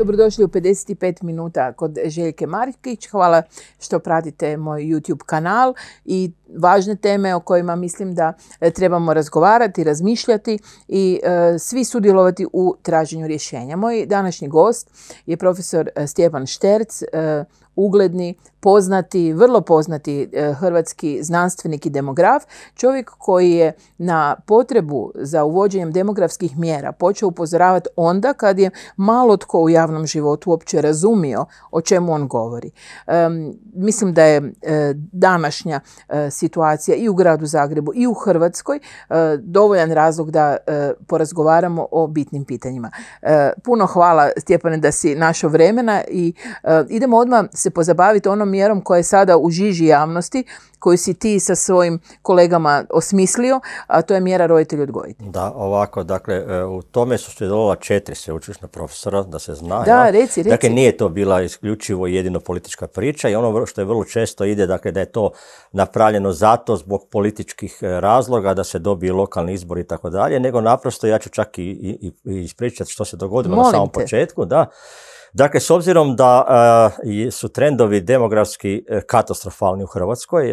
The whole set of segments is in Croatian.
Dobrodošli u 55 minuta kod Željke Markić. Hvala što pratite moj YouTube kanal i važne teme o kojima mislim da e, trebamo razgovarati, razmišljati i e, svi sudjelovati u traženju rješenja. Moj današnji gost je profesor e, Stjepan Šterc, ugledni, poznati, vrlo poznati e, hrvatski znanstvenik i demograf, čovjek koji je na potrebu za uvođenjem demografskih mjera počeo upozoravati onda kad je malo tko u javnom životu uopće razumio o čemu on govori. mislim da je e, današnja e, situacija i u gradu Zagrebu i u Hrvatskoj dovoljan razlog da porazgovaramo o bitnim pitanjima. Puno hvala Stjepane da si našo vremena i idemo odmah se pozabaviti onom mjerom koja je sada u žiži javnosti, koju si ti sa svojim kolegama osmislio, a to je mjera roditelj odgojiti. Da, ovako, dakle, e, u tome su sudjelovala četiri sveučilišna profesora, da se zna. Da, reci, reci. Dakle, nije to bila isključivo jedino politička priča i ono što je vrlo često ide, dakle, da je to napravljeno zato zbog političkih e, razloga, da se dobije lokalni izbor i tako dalje, nego naprosto ja ću čak i, ispričati što se dogodilo na samom početku, da. Dakle, s obzirom da e, su trendovi demografski e, katastrofalni u Hrvatskoj,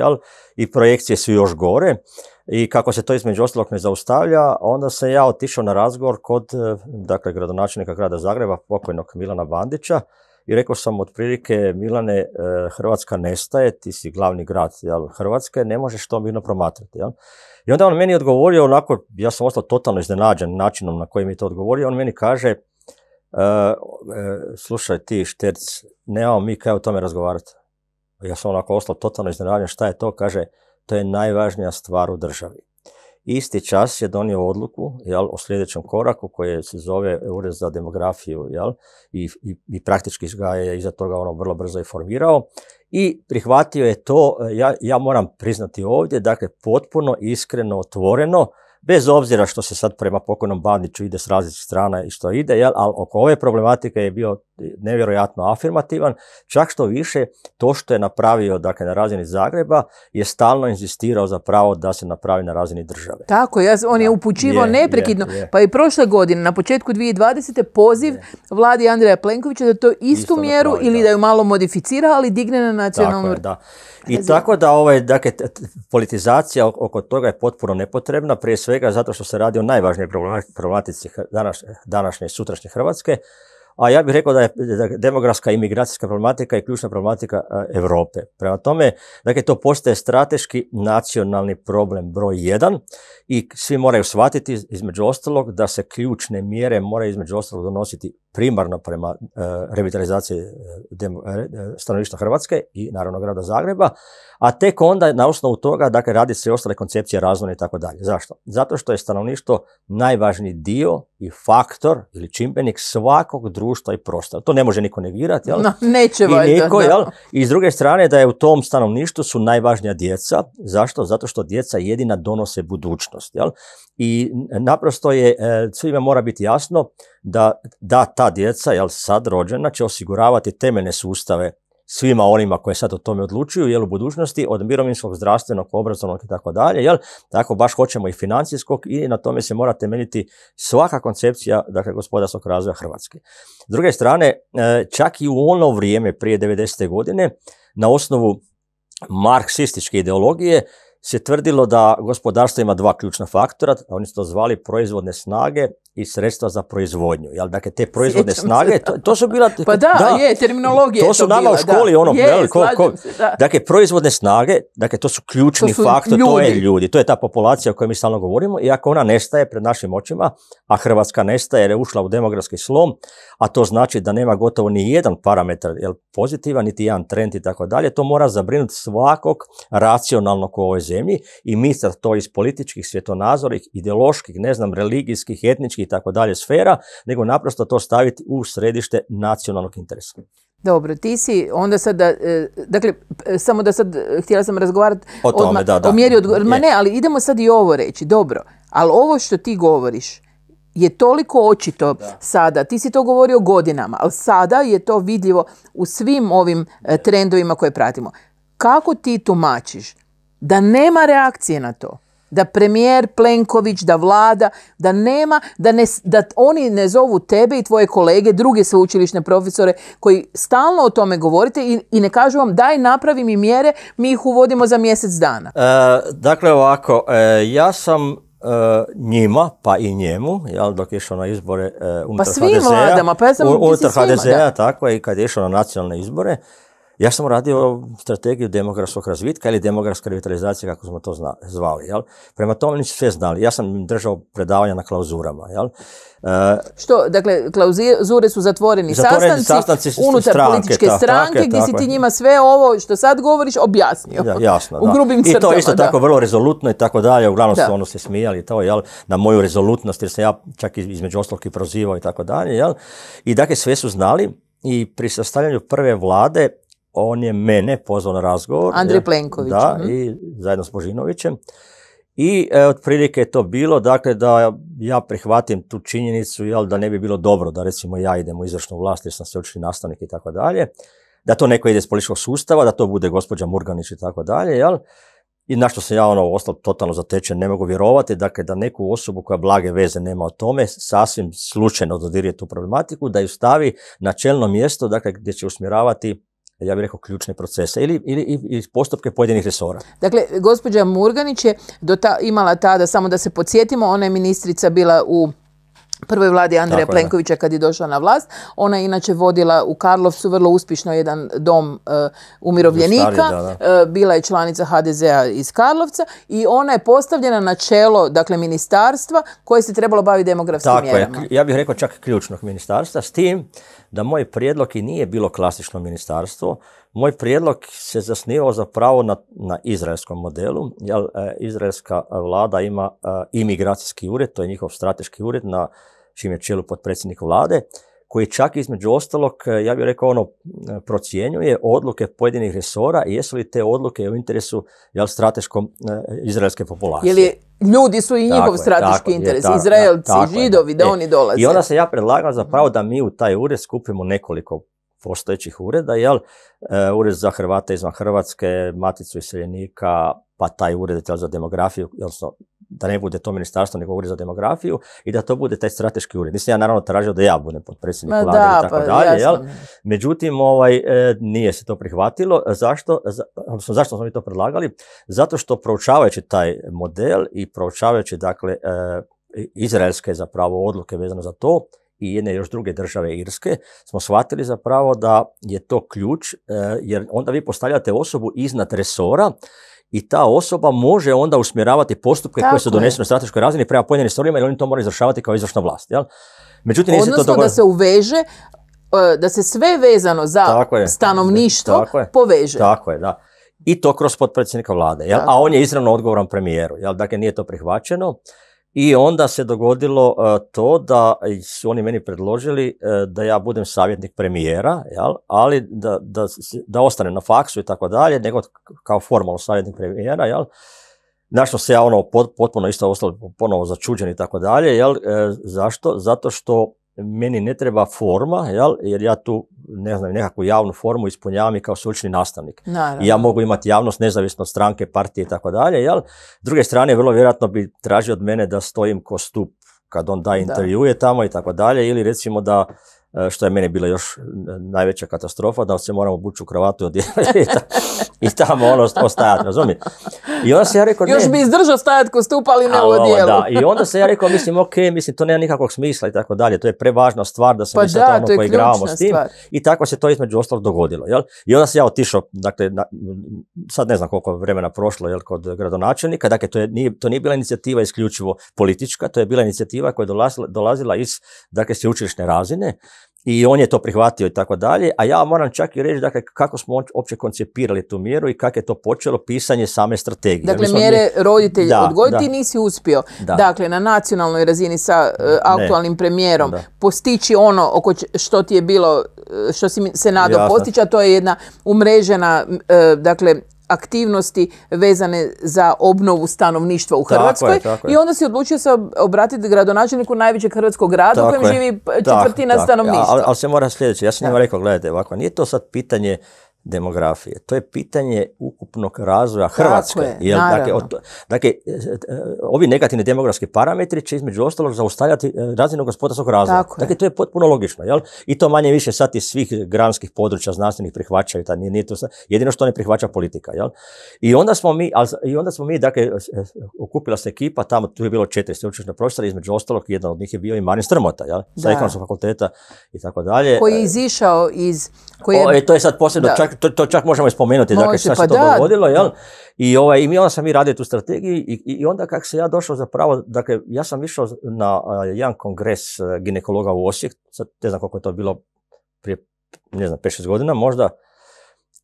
i projekcije su još gore, i kako se to između ostalog ne zaustavlja, onda sam ja otišao na razgovor kod, e, dakle, gradonačelnika grada Zagreba, pokojnog Milana Bandića, i rekao sam otprilike, Milane, Hrvatska nestaje, ti si glavni grad Hrvatske, ne možeš to mirno promatrati. I onda on meni odgovorio onako, ja sam ostao totalno iznenađen načinom na koji mi je to odgovorio, on meni kaže, E, slušaj ti šterc, nemamo mi kaj o tome razgovarati. Ja sam onako ostao totalno iznenađen šta je to, kaže, to je najvažnija stvar u državi. Isti čas je donio odluku jel, o sljedećem koraku koje se zove Ured za demografiju jel, i, i, i praktički ga je iza toga ono vrlo brzo i formirao i prihvatio je to, e, ja, ja moram priznati ovdje, dakle potpuno iskreno, otvoreno, Bez obzira što se sad prema pokojnom Bandiću ide s različitih strana i što ide, jel, ali oko ove problematike je bio nevjerojatno afirmativan, čak što više to što je napravio dakle, na razini Zagreba je stalno inzistirao za pravo da se napravi na razini države. Tako, ja, on je upućivao neprekidno, pa i prošle godine, na početku 2020. poziv vladi Andreja Plenkovića da to istu mjeru ili da. ju malo modificira, ali digne na nacionalnu... Tako da. I tako da ovaj, dakle, politizacija oko toga je potpuno nepotrebna, prije svega svega zato što se radi o najvažnijoj problematici današnje i sutrašnje Hrvatske, a ja bih rekao da je demografska i migracijska problematika i ključna problematika e, Europe. Prema tome, dakle, to postaje strateški nacionalni problem broj jedan i svi moraju shvatiti između ostalog da se ključne mjere moraju između ostalog donositi primarno prema e, revitalizaciji e, e, stanovništva Hrvatske i naravno grada Zagreba, a tek onda na osnovu toga dakle, radi se ostale koncepcije razvojne i tako dalje. Zašto? Zato što je stanovništvo najvažniji dio i faktor ili čimbenik svakog društva i prostora. To ne može niko negirati. neće I I s druge strane da je u tom stanovništvu su najvažnija djeca. Zašto? Zato što djeca jedina donose budućnost. I naprosto je, e, svima mora biti jasno da, da ta djeca, jel sad rođena, će osiguravati temeljne sustave svima onima koji sad o tome odlučuju, jel u budućnosti od mirovinskog, zdravstvenog, obrazovnog i tako dalje, jel tako baš hoćemo i financijskog i na tome se mora temeljiti svaka koncepcija dakle, gospodarskog razvoja Hrvatske. S druge strane, e, čak i u ono vrijeme prije 90. godine, na osnovu marksističke ideologije, se tvrdilo da gospodarstvo ima dva ključna faktora, oni su to zvali proizvodne snage i sredstva za proizvodnju. Jel? Dakle, te proizvodne snage, to, to, su bila... Pa da, je, terminologija to, to su nama u školi, ono, jel, da. Dakle, proizvodne snage, dakle, to su ključni faktori ljudi. to je ljudi, to je ta populacija o kojoj mi stalno govorimo i ako ona nestaje pred našim očima, a Hrvatska nestaje jer je ušla u demografski slom, a to znači da nema gotovo ni jedan parametar, jel, pozitivan, niti jedan trend i tako dalje, to mora zabrinuti svakog racionalnog u ovoj zemlji i mi sad to iz političkih, svjetonazorih, ideoloških, ne znam, religijskih, etničkih, i tako dalje sfera, nego naprosto to staviti u središte nacionalnog interesa. Dobro, ti si onda sad, e, dakle, samo da sad, htjela sam razgovarati o, tome, da, o mjeri ma ne, ali idemo sad i ovo reći, dobro, ali ovo što ti govoriš, je toliko očito sada. Ti si to govorio godinama, ali sada je to vidljivo u svim ovim e, trendovima koje pratimo. Kako ti tumačiš da nema reakcije na to? da premijer Plenković, da vlada, da nema, da, ne, da oni ne zovu tebe i tvoje kolege, druge sveučilišne profesore koji stalno o tome govorite i, i ne kažu vam daj napravi mi mjere, mi ih uvodimo za mjesec dana. E, dakle ovako, e, ja sam e, njima, pa i njemu, jel, dok je išao na izbore e, pa unutar svim HDZ-a, vladama, pa unutar hdz tako i kad je išao na nacionalne izbore, ja sam radio strategiju demografskog razvitka ili demografska revitalizacija, kako smo to zvali. Prema tome oni sve znali. Ja sam držao predavanja na klauzurama. Jel? E, što, dakle, klauzure su zatvoreni, sastanci, unutar političke stranke, gdje si ti njima sve ovo što sad govoriš objasnio. jasno, u grubim crtama. I to isto tako vrlo rezolutno i tako dalje. Uglavnom su ono se smijali to, jel? na moju rezolutnost, jer sam ja čak između ostalog i prozivao i tako dalje. I dakle, sve su znali i pri sastavljanju prve vlade on je mene pozvao na razgovor. Andrej Plenković. Da, mhm. i zajedno s Božinovićem. I e, otprilike je to bilo, dakle, da ja prihvatim tu činjenicu, jel, da ne bi bilo dobro da recimo ja idem u izvršnu vlast jer sam se nastavnik i tako dalje, da to neko ide iz političkog sustava, da to bude gospođa Murganić i tako dalje, I na što sam ja ono ostalo totalno zatečen, ne mogu vjerovati, dakle, da neku osobu koja blage veze nema o tome, sasvim slučajno dodirje tu problematiku, da ju stavi na čelno mjesto, dakle, gdje će usmjeravati ja bih rekao, ključne procese ili, ili, postupke pojedinih resora. Dakle, gospođa Murganić je do ta, imala tada, samo da se podsjetimo, ona je ministrica bila u prvoj vladi Andreja Plenkovića kad je došla na vlast. Ona je inače vodila u Karlovcu vrlo uspješno jedan dom e, umirovljenika. E, bila je članica HDZ-a iz Karlovca i ona je postavljena na čelo dakle, ministarstva koje se trebalo baviti demografskim mjerama. ja bih rekao čak ključnog ministarstva s tim da moj prijedlog i nije bilo klasično ministarstvo. Moj prijedlog se zasnivao zapravo na, na izraelskom modelu, jer e, izraelska vlada ima e, imigracijski ured, to je njihov strateški ured na čim je čelu potpredsjednik vlade koji čak između ostalog, e, ja bih rekao ono, e, procjenjuje odluke pojedinih resora i jesu li te odluke u interesu jel, strateškom e, izraelske populacije. je ljudi su i njihov strateški interes, je, Izraelci, židovi, da oni dolaze. I onda se ja predlagam zapravo da mi u taj ured skupimo nekoliko postojećih ureda, jel? Ured za Hrvate izvan Hrvatske, Maticu iseljenika, pa taj ured za demografiju, odnosno da ne bude to ministarstvo nego ured za demografiju i da to bude taj strateški ured. Nisam ja naravno tražio da ja budem potpredsjednik vlade i tako pa dalje, jel? Međutim, ovaj, e, nije se to prihvatilo. Zašto? odnosno zašto smo mi to predlagali? Zato što proučavajući taj model i proučavajući dakle e, izraelske zapravo odluke vezano za to, i jedne još druge države Irske, smo shvatili zapravo da je to ključ, e, jer onda vi postavljate osobu iznad resora i ta osoba može onda usmjeravati postupke Tako koje su donesene na strateškoj razini prema pojedinim stvarima jer oni to moraju izvršavati kao izvršna vlast. Jel? Međutim, Odnosno to da se uveže, e, da se sve vezano za Tako je. stanovništvo Tako je. poveže. Tako je, da. I to kroz potpredsjednika vlade. A on je izravno odgovoran premijeru. Jel? Dakle, nije to prihvaćeno. I onda se dogodilo e, to da su oni meni predložili e, da ja budem savjetnik premijera, jel? ali da, da, da ostanem na faksu i tako dalje, nego kao formalno savjetnik premijera, jel? našto se ja ono potpuno isto ostalo ponovo začuđen i tako dalje, jel? E, zašto? Zato što meni ne treba forma, jel? jer ja tu ne znam, nekakvu javnu formu ispunjavam i kao stručni nastavnik. ja mogu imati javnost nezavisno od stranke, partije i tako dalje. Jel? S druge strane, vrlo vjerojatno bi tražio od mene da stojim ko stup kad on da intervjuje tamo i tako dalje, ili recimo da E, što je meni bila još najveća katastrofa, da se moramo bući u kravatu i, i tamo ono ostajati, razumijem I onda se ja rekao... Još bi izdržao stajati ko stupali ali ne I onda se ja rekao, mislim, ok, mislim, to nema nikakvog smisla i tako dalje, to je prevažna stvar da se mi sad ono poigravamo s tim. I tako se to između ostalog dogodilo, jel? I onda se ja otišao, dakle, sad ne znam koliko vremena prošlo, jel, kod gradonačelnika, dakle, to, nije, bila inicijativa isključivo politička, to je bila inicijativa koja je dolazila, dolazila iz, dakle, sveučilišne razine, i on je to prihvatio i tako dalje, a ja moram čak i reći dakle, kako smo uopće koncipirali tu mjeru i kako je to počelo pisanje same strategije. Dakle, mjere mi... da, odgojiti nisi uspio. Dakle, na nacionalnoj razini sa e, aktualnim ne. premijerom postići ono oko što ti je bilo, e, što si se nadao postići, a to je jedna umrežena, e, dakle, aktivnosti vezane za obnovu stanovništva u Hrvatskoj. I onda si odlučio se obratiti gradonačelniku najvećeg hrvatskog grada u kojem živi četvrtina stanovništva. Ali, se mora sljedeće, ja sam njima rekao, gledajte ovako, nije to sad pitanje demografije. To je pitanje ukupnog razvoja Hrvatske. Tako je, dakle, dakle e, e, ovi negativni demografski parametri će između ostalog zaustavljati e, razinu gospodarskog razvoja. Tako dakle, to je potpuno logično. Jel? I to manje više sad iz svih granskih područja znanstvenih prihvaćaju. Ta, nije, nije to, jedino što ne prihvaća politika. Jel? I onda smo mi, ali, i onda smo mi dakle, okupila se ekipa, tamo tu je bilo četiri sveučilišna profesora, između ostalog jedan od njih je bio i Marin Strmota, jel? sa ekonomskog fakulteta i tako dalje. Koji je izišao iz... Koji to je sad posebno, čak to, čak možemo spomenuti, dakle, Može, se pa to dogodilo, jel? I, ovaj, i onda sam mi radio tu strategiju i, i onda kako se ja došao zapravo, dakle, ja sam išao na eh, jedan kongres eh, ginekologa u Osijek, sad ne znam koliko je to bilo prije, ne znam, 5-6 godina možda,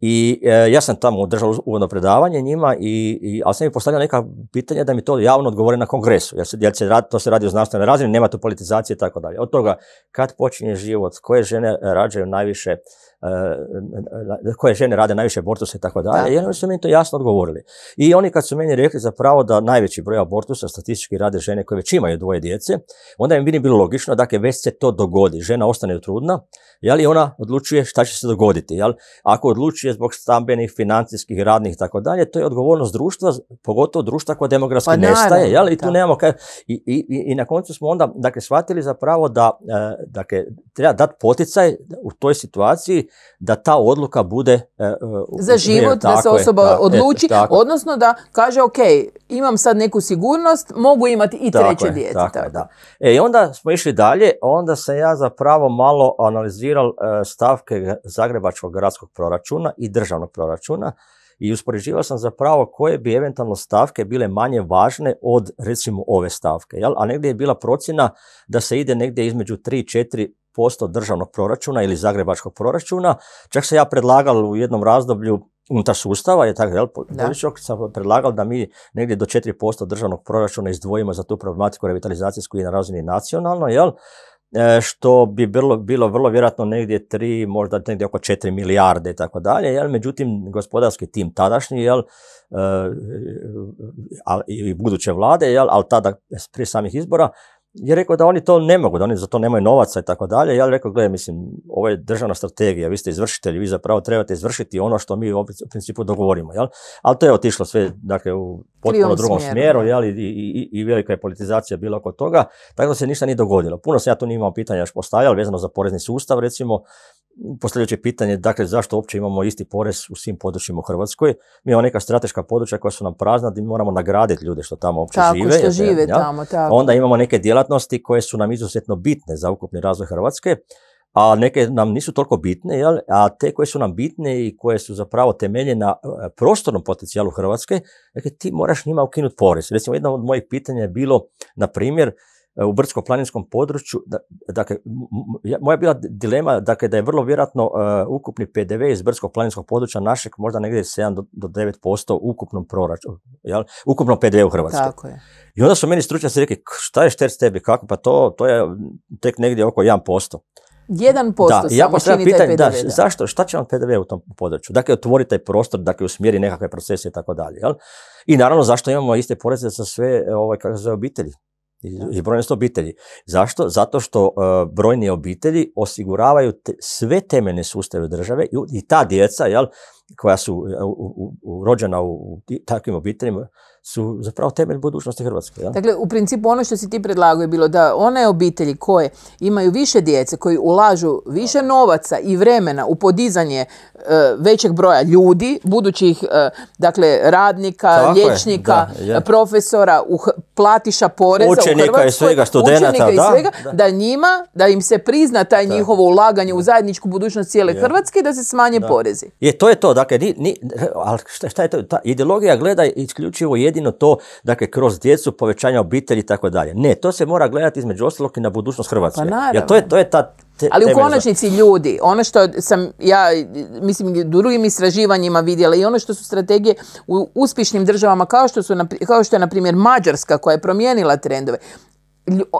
i eh, ja sam tamo održao uvodno predavanje njima, i, i, ali sam mi postavljao neka pitanja da mi to javno odgovore na kongresu, jer se, jer se to se radi o znanstvenoj razini, nema tu politizacije i tako dalje. Od toga, kad počinje život, koje žene rađaju najviše, E, e, koje žene rade najviše abortusa i tako dalje. I oni su mi to jasno odgovorili. I oni kad su meni rekli zapravo da najveći broj abortusa statistički rade žene koje već imaju dvoje djece, onda im bi bilo logično, dakle već se to dogodi. Žena ostane trudna, jel, ona odlučuje šta će se dogoditi. Jel? Ako odlučuje zbog stambenih, financijskih, radnih i tako dalje, to je odgovornost društva, pogotovo društva koja demografski pa nestaje. Jel? I tu nemamo I, na koncu smo onda dakle, shvatili zapravo da e, dakle, treba dati poticaj u toj situaciji da ta odluka bude... E, e, Za život, da se osoba e, odluči, odnosno da kaže ok, imam sad neku sigurnost, mogu imati i treće dijete. Tako, Da. E, I onda smo išli dalje, onda sam ja zapravo malo analiziral stavke Zagrebačkog gradskog proračuna i državnog proračuna i uspoređivao sam zapravo koje bi eventualno stavke bile manje važne od recimo ove stavke, jel? a negdje je bila procjena da se ide negdje između 3, četiri, posto državnog proračuna ili zagrebačkog proračuna. Čak se ja predlagal u jednom razdoblju unutar sustava, je tako, jel, sam predlagal da mi negdje do 4% državnog proračuna izdvojimo za tu problematiku revitalizacijsku i na razini nacionalno, jel, e, što bi bilo, vrlo vjerojatno negdje 3, možda negdje oko 4 milijarde i tako dalje, jel, međutim, gospodarski tim tadašnji, jel, e, e, i buduće vlade, ali tada prije samih izbora, je rekao da oni to ne mogu, da oni za to nemaju novaca i tako dalje. Ja rekao, gledaj, mislim, ovo je državna strategija, vi ste izvršitelji, vi zapravo trebate izvršiti ono što mi u principu dogovorimo, jel? Ali to je otišlo sve, dakle, u potpuno drugom smjeru, jel? I, velika je politizacija bila oko toga, tako da se ništa nije dogodilo. Puno sam ja tu nije imao pitanja još postavljam vezano za porezni sustav, recimo, Posljedeće pitanje, dakle, zašto uopće imamo isti porez u svim područjima u Hrvatskoj? Mi imamo neka strateška područja koja su nam prazna, da mi moramo nagraditi ljude što tamo uopće tako, žive. Što žive tamo, tako. Onda imamo neke djelatnosti koje su nam izuzetno bitne za ukupni razvoj Hrvatske, a neke nam nisu toliko bitne, jel? a te koje su nam bitne i koje su zapravo temelje na e, prostornom potencijalu Hrvatske, dakle, ti moraš njima ukinuti porez. Recimo, jedno od mojih pitanja je bilo, na primjer, u brdsko-planinskom području, dakle, moja bila dilema dakle, da je vrlo vjerojatno e, ukupni PDV iz brdsko-planinskog područja našeg možda negdje 7 do 9% ukupnom proračunu, jel? ukupnom PDV u Hrvatskoj. Tako je. I onda su meni stručnjaci rekli, šta je s tebi, kako, pa to, to je tek negdje oko 1%. 1% da, samo ja postavljam pitanje, da, zašto, šta će vam PDV u tom području? Dakle, otvori taj prostor, dakle, usmjeri nekakve procese i tako dalje. I naravno, zašto imamo iste poreze za sve ovaj, kako obitelji? i brojnost obitelji. Zašto? Zato što brojni e, brojne obitelji osiguravaju sve temeljne sustave države i, i ta djeca, jel, koja su e, rođena u takvim obiteljima su zapravo temelj budućnosti Hrvatske. Dakle, u principu ono što si ti predlagao je bilo da one obitelji koje imaju više djece, koji ulažu više novaca i vremena u podizanje e, većeg broja ljudi, budućih e, dakle, radnika, liječnika, profesora, platiša poreza u Hrvatskoj, svega, učenika da, i svega, da. njima, da im se prizna taj njihovo ulaganje u zajedničku budućnost cijele Hrvatske i da se smanje porezi. Je, to je to dakle, ni, ali šta, je to? Ta ideologija gleda isključivo jedino to, dakle, kroz djecu, povećanja obitelji i tako dalje. Ne, to se mora gledati između ostalog i na budućnost Hrvatske. Pa naravno. to je, to je ta Ali u konačnici ljudi, ono što sam ja, mislim, drugim istraživanjima vidjela i ono što su strategije u uspješnim državama kao što, su, kao što je, na primjer, Mađarska koja je promijenila trendove,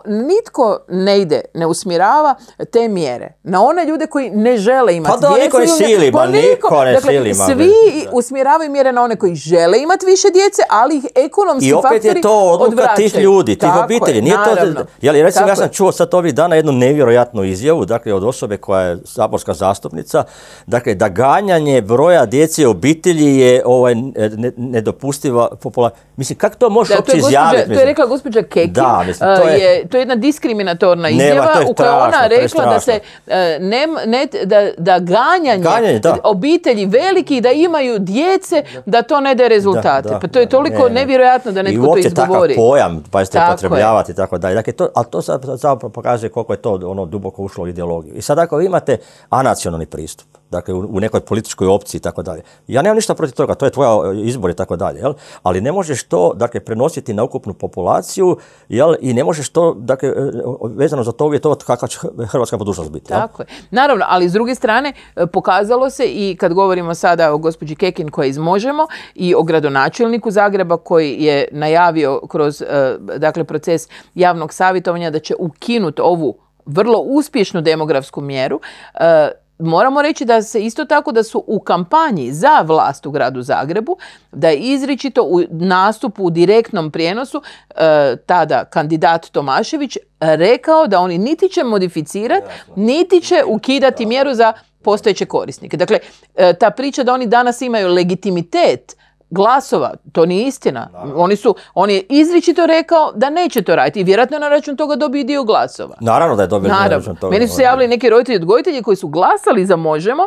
nitko ne ide, ne usmirava te mjere na one ljude koji ne žele imati pa djece. Pa da sili, pa niko ne dakle, Svi usmjeravaju mjere na one koji žele imati više djece, ali ih ekonomski I opet je to odluka odvraćaju. tih ljudi, tih obitelji. Nije to, jel, recimo, ja sam čuo sad ovih dana jednu nevjerojatnu izjavu, dakle, od osobe koja je saborska zastupnica, dakle, da ganjanje broja djece obitelji je ovaj, nedopustiva popularna. Mislim, kako to možeš uopće izjaviti? To je rekla gospođa Kekin. Da, mislim, to je e, je, to je jedna diskriminatorna izjava u kojoj ona rekla da se e, ne, ne, da, da ganjanje, obitelji veliki da imaju djece da to ne daje rezultate. pa to je toliko nevjerojatno da netko to izgovori. I pojam, pa ste potrebljavati i tako dalje. Dakle, to, ali to sad pokazuje koliko je to ono duboko ušlo u ideologiju. I sad ako vi imate anacionalni pristup, dakle u nekoj političkoj opciji i tako dalje. Ja nemam ništa protiv toga, to je tvoja e, izbor i tako dalje, jel? Ali ne možeš to, dakle, prenositi na ukupnu populaciju, jel? I ne možeš to, dakle, e, vezano za to uvjetovati kakva će hrvatska budućnost biti. Jel? Tako je. Naravno, ali s druge strane, e, pokazalo se i kad govorimo sada o gospođi Kekin koja izmožemo i o gradonačelniku Zagreba koji je najavio kroz, dakle, proces javnog savjetovanja da će ukinuti ovu vrlo uspješnu demografsku mjeru, moramo reći da se isto tako da su u kampanji za vlast u gradu Zagrebu, da je izričito u nastupu u direktnom prijenosu e, tada kandidat Tomašević rekao da oni niti će modificirati, niti će ukidati mjeru za postojeće korisnike. Dakle, e, ta priča da oni danas imaju legitimitet glasova. To nije istina. Oni su, on je izričito rekao da neće to raditi i vjerojatno na račun toga dobio dio glasova. Naravno da je dobio na Meni su se javili neki roditelji odgojitelji koji su glasali za Možemo,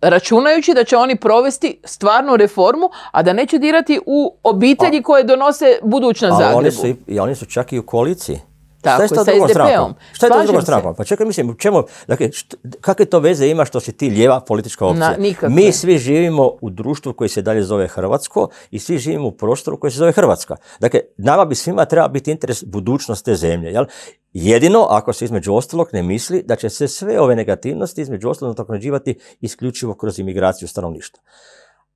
računajući da će oni provesti stvarnu reformu, a da neće dirati u obitelji koje donose budućnost Zagrebu. Oni su, i, oni su čak i u koaliciji. Tako, šta je to sa Šta je to drugom Pa čekaj, mislim, čemu, dakle, kakve to veze ima što si ti lijeva politička opcija? Mi svi živimo u društvu koji se dalje zove Hrvatsko i svi živimo u prostoru koji se zove Hrvatska. Dakle, nama bi svima treba biti interes budućnost te zemlje, jel? Jedino ako se između ostalog ne misli da će se sve ove negativnosti između ostalog nadoknađivati isključivo kroz imigraciju stanovništva.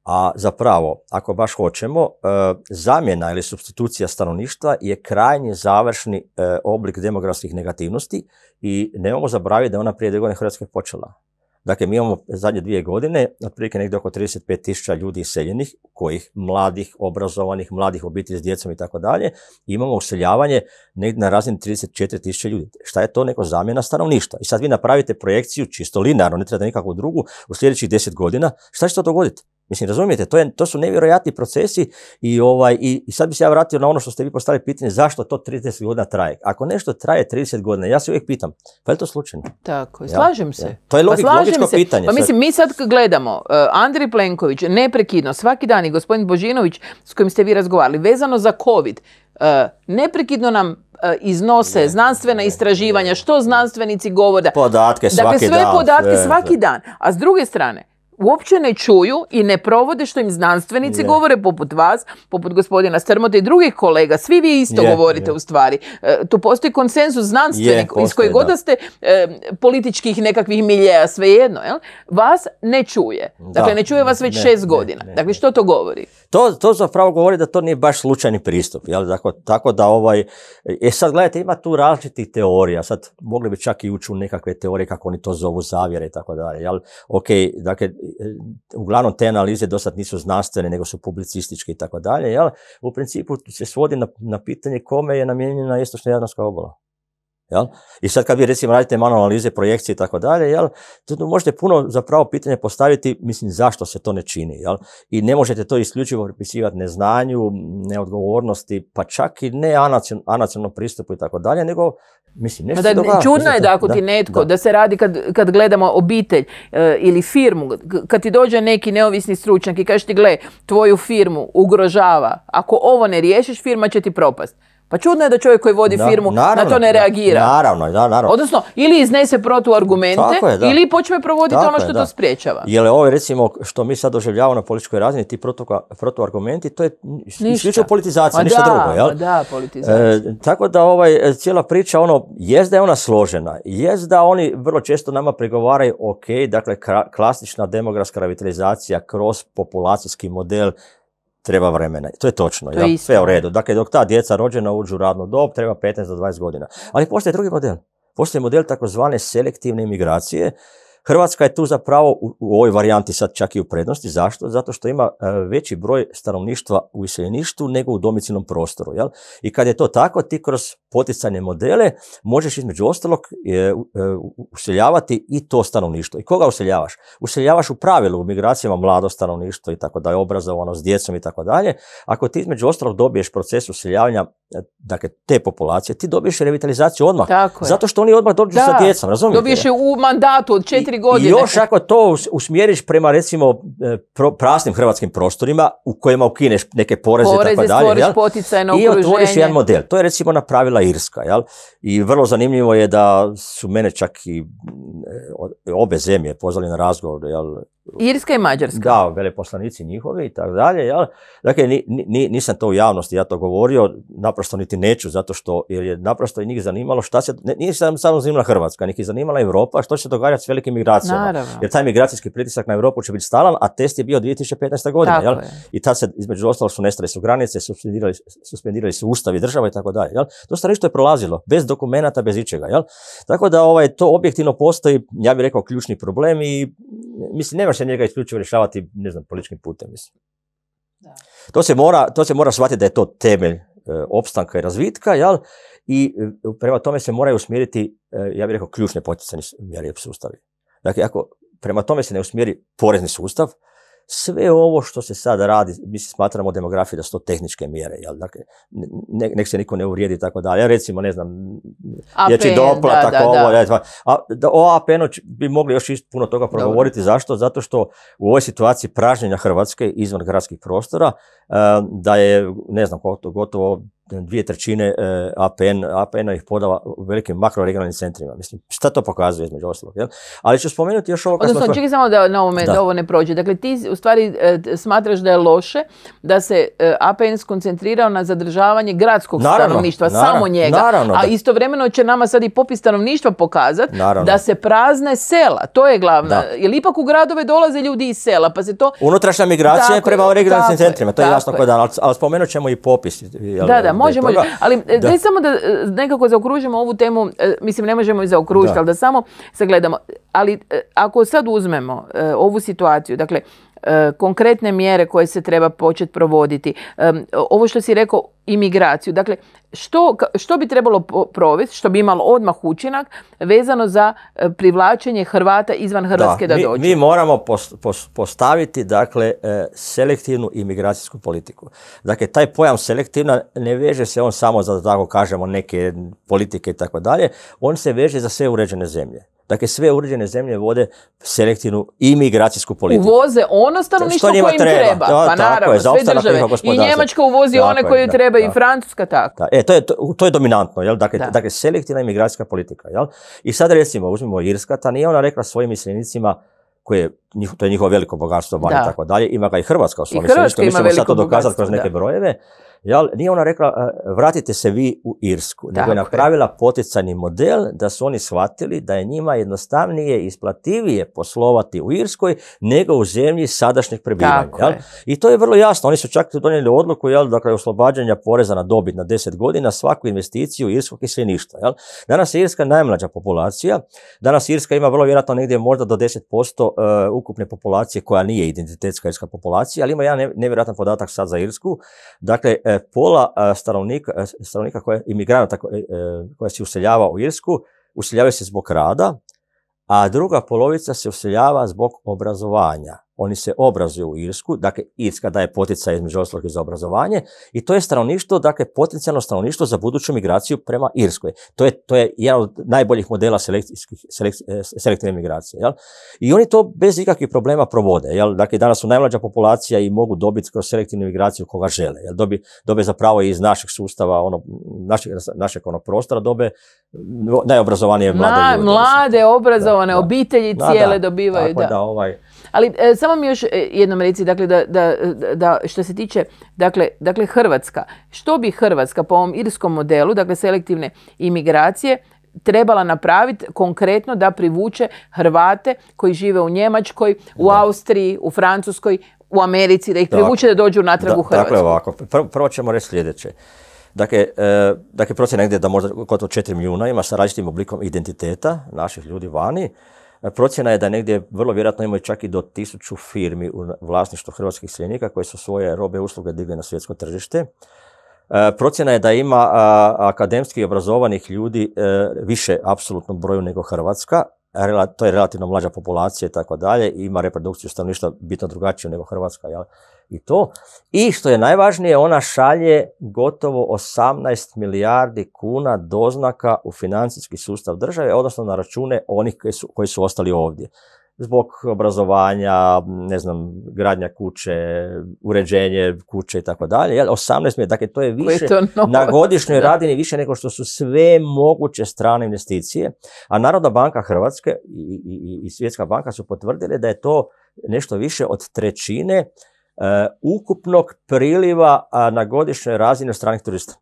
A zapravo, ako baš hoćemo, e, zamjena ili substitucija stanovništva je krajnji završni e, oblik demografskih negativnosti i nemamo zaboraviti da je ona prije dvije godine Hrvatske počela. Dakle, mi imamo zadnje dvije godine, otprilike negdje oko 35.000 tisuća ljudi iseljenih, kojih mladih, obrazovanih, mladih obitelji s djecom i tako dalje, imamo useljavanje negdje na razini 34.000 ljudi. Šta je to neko zamjena stanovništva? I sad vi napravite projekciju čisto linarno, ne trebate nikakvu drugu, u sljedećih 10 godina, šta će to dogoditi? Mislim, razumijete, to, je, to su nevjerojatni procesi i, ovaj, i, sad bi se ja vratio na ono što ste vi postavili pitanje, zašto to 30 godina traje? Ako nešto traje 30 godina, ja se uvijek pitam, pa je to slučajno? Tako, ja, slažem se. To je pa logičko se. pitanje. Pa mislim, mi sad gledamo, uh, Andrej Plenković neprekidno, svaki dan i gospodin Božinović s kojim ste vi razgovarali, vezano za COVID, uh, neprekidno nam uh, iznose znanstvena istraživanja, što znanstvenici govore. Podatke dakle, svaki dakle, sve dan. Podatke sve podatke svaki dan. A s druge strane, uopće ne čuju i ne provode što im znanstvenici govore poput vas, poput gospodina Strmota i drugih kolega. Svi vi isto govorite yeah. u stvari. E, tu postoji konsenzus znanstvenik iz kojeg god da ste e, političkih nekakvih miljeja, svejedno, jel? vas ne čuje. Dakle, ne čuje vas već ne, šest godina. Ne, dakle, što to govori? To, to zapravo govori da to nije baš slučajni pristup. Jel? Tako, tako da ovaj, e sad gledajte, ima tu različitih teorija, sad mogli bi čak i ući u nekakve teorije kako oni to zovu zavjere i tako dalje. Jel? Ok, dakle, e, uglavnom te analize dosad nisu znanstvene, nego su publicističke i tako dalje. Jel? U principu se svodi na, na pitanje kome je namijenjena istočna jadranska obala. Jel? I sad kad vi recimo radite malo analize, projekcije i tako dalje, jel? možete puno zapravo pitanje postaviti, mislim, zašto se to ne čini, jel? I ne možete to isključivo pripisivati neznanju, neodgovornosti, pa čak i ne anacionalnom pristupu i tako dalje, nego Mislim, da, čudno je da ako ti netko, da. se radi kad, kad gledamo obitelj eh, ili firmu, kad ti dođe neki neovisni stručnjak i kaže ti gle, tvoju firmu ugrožava, ako ovo ne riješiš firma će ti propast. Pa čudno je da čovjek koji vodi firmu na to ne reagira. naravno, da, naravno. Odnosno, ili iznese protuargumente, ili počne provoditi ono što je, to spriječava. Jer ovo recimo što mi sad doživljavamo na političkoj razini, ti protuargumenti, to je isključivo politizacija, ništa da, drugo. Jel? Da, politizacija. E, tako da ovaj, cijela priča, ono, jest da je ona složena, jest da oni vrlo često nama pregovaraju, ok, dakle, klasična demografska revitalizacija kroz populacijski model, treba vremena. To je točno. To je sve u redu. Dakle, dok ta djeca rođena uđu u radnu dob, treba 15 do 20 godina. Ali postoji drugi model. Postoji model takozvane selektivne imigracije, Hrvatska je tu zapravo u, u ovoj varijanti sad čak i u prednosti. Zašto? Zato što ima e, veći broj stanovništva u iseljeništvu nego u domicilnom prostoru. Jel? I kad je to tako, ti kroz poticanje modele možeš između ostalog e, e, useljavati i to stanovništvo. I koga useljavaš? Useljavaš u pravilu u migracijama mlado stanovništvo i tako je obrazovano s djecom i tako dalje. Ako ti između ostalog dobiješ proces useljavanja dakle, te populacije, ti dobiješ revitalizaciju odmah. Zato što oni odmah dođu da. sa djecom, razumijete? Dobiješ u mandatu od četiri godine. I još ako to usmjeriš prema recimo e, prasnim hrvatskim prostorima u kojima ukineš neke poreze, poreze tako dalje. I otvoriš jedan model. To je recimo napravila Irska. Jel? I vrlo zanimljivo je da su mene čak i e, obe zemlje pozvali na razgovor Irske i mađarska. Da, veleposlanici njihovi i tako dalje. Jel? Dakle, ni, ni, nisam to u javnosti ja to govorio, naprosto niti neću, zato što jer je naprosto njih zanimalo šta se, ne, nije samo zanimala Hrvatska, njih je zanimala Europa, što će se događati s velikim migracijama. Naravno. Jer taj migracijski pritisak na Europu će biti stalan, a test je bio 2015. godine. Jel? I tad se, između ostalo, su nestale su granice, suspendirali, su ustavi država i tako dalje. Jel? Dosta nešto je prolazilo, bez dokumenata, bez ičega. Jel? Tako da ovaj, to objektivno postoji, ja bih rekao, ključni problem i mislim, se njega isključivo rješavati, ne znam, političkim putem, mislim. To, se mora, to se mora shvatiti da je to temelj e, opstanka i razvitka, jel? I e, prema tome se moraju usmjeriti, e, ja bih rekao, ključne poticajne mjere sustavi. Dakle, ako prema tome se ne usmjeri porezni sustav, sve ovo što se sada radi, mi se smatramo demografiji da su to tehničke mjere, jel? Dakle, ne, nek se niko ne uvrijedi tako dalje. Ja recimo, ne znam, dječji doplatak, da, ovo, da. a, da, o apn bi mogli još isto puno toga progovoriti. Zašto? Zato što u ovoj situaciji pražnjenja Hrvatske izvan gradskih prostora, eh, da je, ne znam, gotovo dvije trećine e, APN, APN-a ih podava u velikim makroregionalnim centrima. Mislim, šta to pokazuje između ostalog, jel? Ali ću spomenuti još ovo... Odnosno, čekaj samo da na ovome, ovo ne prođe. Dakle, ti u stvari e, smatraš da je loše da se e, APN skoncentrirao na zadržavanje gradskog stanovništva, samo njega. A istovremeno će nama sad i popis stanovništva pokazati da se prazne sela. To je glavno. Jer ipak u gradove dolaze ljudi iz sela, pa se to... Unutrašnja migracija je prema regionalnim centrima, to je jasno kod dan. Ali, spomenut ćemo i popis može, može. E, ali e, da. ne samo da e, nekako zaokružimo ovu temu, mislim ne možemo i zaokružiti, ali da samo sagledamo. Ali ako sad uzmemo ovu situaciju, dakle, E, konkretne mjere koje se treba početi provoditi. E, ovo što si rekao, imigraciju. Dakle, što, što bi trebalo provesti, što bi imalo odmah učinak vezano za e, privlačenje Hrvata izvan Hrvatske da, da mi, moramo postaviti dakle, selektivnu imigracijsku politiku. Dakle, taj pojam selektivna ne veže se on samo za, da tako kažemo, neke politike i tako dalje. On se veže za sve uređene zemlje. Dakle, sve uređene zemlje vode selektivnu imigracijsku politiku. Uvoze ono stanovništvo koje im treba. pa naravno, sve države. I Njemačka uvozi one koje joj treba i Francuska tako. E, to je, dominantno, jel? Dakle, dakle, selektivna imigracijska politika, jel? I sad recimo, uzmimo Irska, ta nije ona rekla svojim iseljenicima koje to je njihovo veliko bogatstvo, i tako dalje, ima ga i Hrvatska u svom da. Mi ćemo sad to dokazati kroz neke brojeve. Jel? Nije ona rekla e, vratite se vi u Irsku, nego je napravila poticani model da su oni shvatili da je njima jednostavnije i isplativije poslovati u Irskoj nego u zemlji sadašnjih prebivanja. Jel? I to je vrlo jasno. Oni su čak donijeli odluku jel, dakle, oslobađanja poreza na dobit na 10 godina svaku investiciju u irskog ništa Jel? Danas je Irska najmlađa populacija. Danas Irska ima vrlo vjerojatno negdje možda do 10% e, ukupne populacije koja nije identitetska irska populacija, ali ima jedan nevjerojatan podatak sad za Irsku. Dakle, e, pola stanovnika, koje, imigranata e, e, koje, se useljava u Irsku, useljavaju se zbog rada, a druga polovica se useljava zbog obrazovanja oni se obrazuju u Irsku, dakle Irska daje poticaj između ostalog za obrazovanje i to je stanovništvo, dakle potencijalno stanovništvo za buduću migraciju prema Irskoj. To je, to je jedan od najboljih modela e, selektivne migracije. Jel? I oni to bez ikakvih problema provode. Jel? Dakle, danas su najmlađa populacija i mogu dobiti kroz selektivnu migraciju koga žele. Jel? Dobi, dobe zapravo iz našeg sustava, ono, našeg, našeg ono prostora, dobe najobrazovanije mlade Na, Mlade, obrazovane, obitelji cijele da, dobivaju. da, ovaj, ali e, samo mi još e, jednom reci, dakle, da, što se tiče, dakle, dakle, Hrvatska, što bi Hrvatska po ovom irskom modelu, dakle, selektivne imigracije, trebala napraviti konkretno da privuče Hrvate koji žive u Njemačkoj, u Austriji, u Francuskoj, u Americi, da ih privuče da dođu natrag u Hrvatsku. Dakle, ovako, prvo ćemo reći sljedeće. Dakle, e, dakle, procjena negdje da možda gotovo 4 milijuna ima sa različitim oblikom identiteta naših ljudi vani. Procjena je da negdje vrlo vjerojatno imaju čak i do tisuću firmi u vlasništvu hrvatskih iseljenika koje su svoje robe i usluge digle na svjetsko tržište. E, procjena je da ima akademski obrazovanih ljudi e, više apsolutno broju nego Hrvatska. to je relativno mlađa populacija i tako dalje. Ima reprodukciju stanovništva bitno drugačiju nego Hrvatska. Jel? i to. I što je najvažnije, ona šalje gotovo 18 milijardi kuna doznaka u financijski sustav države, odnosno na račune onih koji su, koji su ostali ovdje. Zbog obrazovanja, ne znam, gradnja kuće, uređenje kuće i tako dalje. 18 milijardi, dakle to je više na godišnjoj radini više nego što su sve moguće strane investicije. A Narodna banka Hrvatske i, i, i Svjetska banka su potvrdile da je to nešto više od trećine E, ukupnog priliva na godišnjoj razini od stranih turista.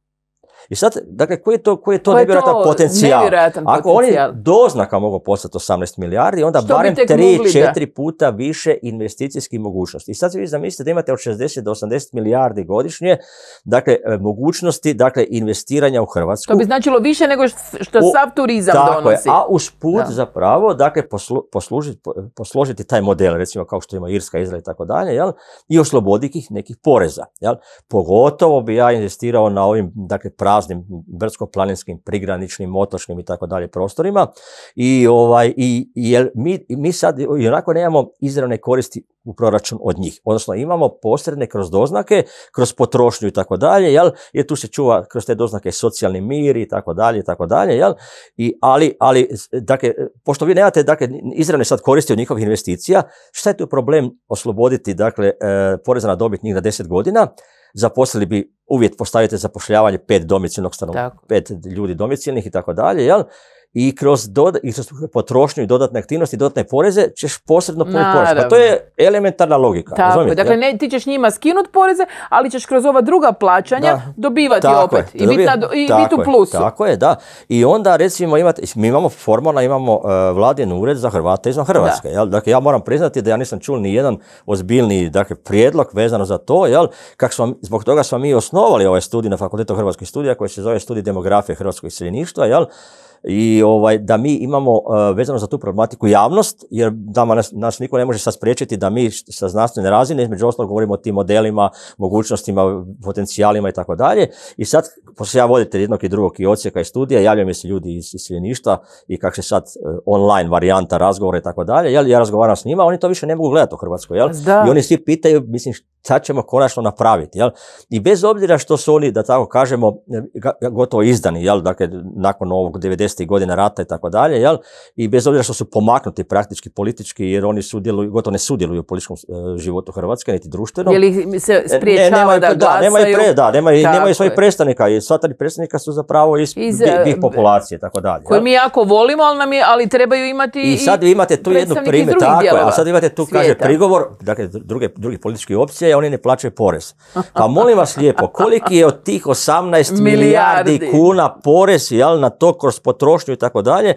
I sad, dakle, koji je to, koji je to, potencijal? Ako oni doznaka mogu postati 18 milijardi, onda barem 3-4 puta više investicijskih mogućnosti. I sad vi zamislite da imate od 60 do 80 milijardi godišnje, dakle, e, mogućnosti, dakle, investiranja u Hrvatsku. To bi značilo više nego što sav turizam tako donosi. Je, a usput zapravo, dakle, posložiti taj model, recimo kao što ima Irska, Izrael i tako dalje, i osloboditi ih nekih poreza. Jel? Pogotovo bi ja investirao na ovim, dakle, raznim brdsko-planinskim, prigraničnim, otočnim i tako dalje prostorima. I, ovaj, i, jer mi, sad i onako nemamo izravne koristi u proračun od njih. Odnosno imamo posredne kroz doznake, kroz potrošnju i tako dalje, jel? Jer tu se čuva kroz te doznake socijalni mir i tako dalje i tako dalje, jel? ali, ali, dakle, pošto vi nemate, dakle, izravne sad koristi od njihovih investicija, šta je tu problem osloboditi, dakle, porezana eh, poreza na dobit njih na 10 godina? zaposlili bi, uvjet postavite zapošljavanje pet domicilnog stanovnika, pet ljudi domicilnih i tako dalje, jel? i kroz, kroz potrošnju i dodatne aktivnosti, I dodatne poreze, ćeš posredno puniti Pa to je elementarna logika. Tako, je, dakle ne, ti ćeš njima skinut poreze, ali ćeš kroz ova druga plaćanja dobivati opet i biti u plusu. Tako je, da. I onda recimo imate, mi imamo formalno imamo e, vladin ured za Hrvate izvan Hrvatske. Dakle, ja moram priznati da ja nisam čuo ni jedan ozbiljni dakle, prijedlog vezano za to, jel? Kak smo, zbog toga smo mi osnovali ovaj studij na Fakultetu Hrvatskih studija koji se zove studij demografije Hrvatskog iseljeništva, jel? i ovaj, da mi imamo e, vezano za tu problematiku javnost, jer da nas, nas niko ne može sad spriječiti da mi sa znanstvene razine, između ostalog govorimo o tim modelima, mogućnostima, potencijalima i tako dalje. I sad, poslije ja voditelj jednog i drugog i odsjeka i studija, javljaju mi se ljudi iz iseljeništva i kak se sad e, online varijanta razgovora i tako dalje, jel, ja razgovaram s njima, oni to više ne mogu gledati u Hrvatskoj, jel? Da. I oni svi pitaju, mislim, šta ćemo konačno napraviti, jel? I bez obzira što su oni, da tako kažemo, e, gotovo izdani, jel? Dakle, nakon ovog 90 godina rata i tako dalje, jel? I bez obzira što su pomaknuti praktički politički, jer oni sudjeluju, gotovo ne sudjeluju u političkom e, životu Hrvatske, niti društveno. Jel ih se e, spriječava ne, da, da Nemaju, da, nemaju, svojih predstavnika i sva tri predstavnika su zapravo iz, iz e, bih populacije, tako dalje. Koje mi jako volimo, ali, nam je, ali trebaju imati i, sad vi imate tu jednu primjer, tako a sad imate tu, kaže, prigovor, dakle, druge, druge političke opcije, oni ne plaćaju porez. Pa molim vas lijepo, koliki je od tih 18 milijardi, kuna porez, jel, na to kroz trošnju i tako dalje,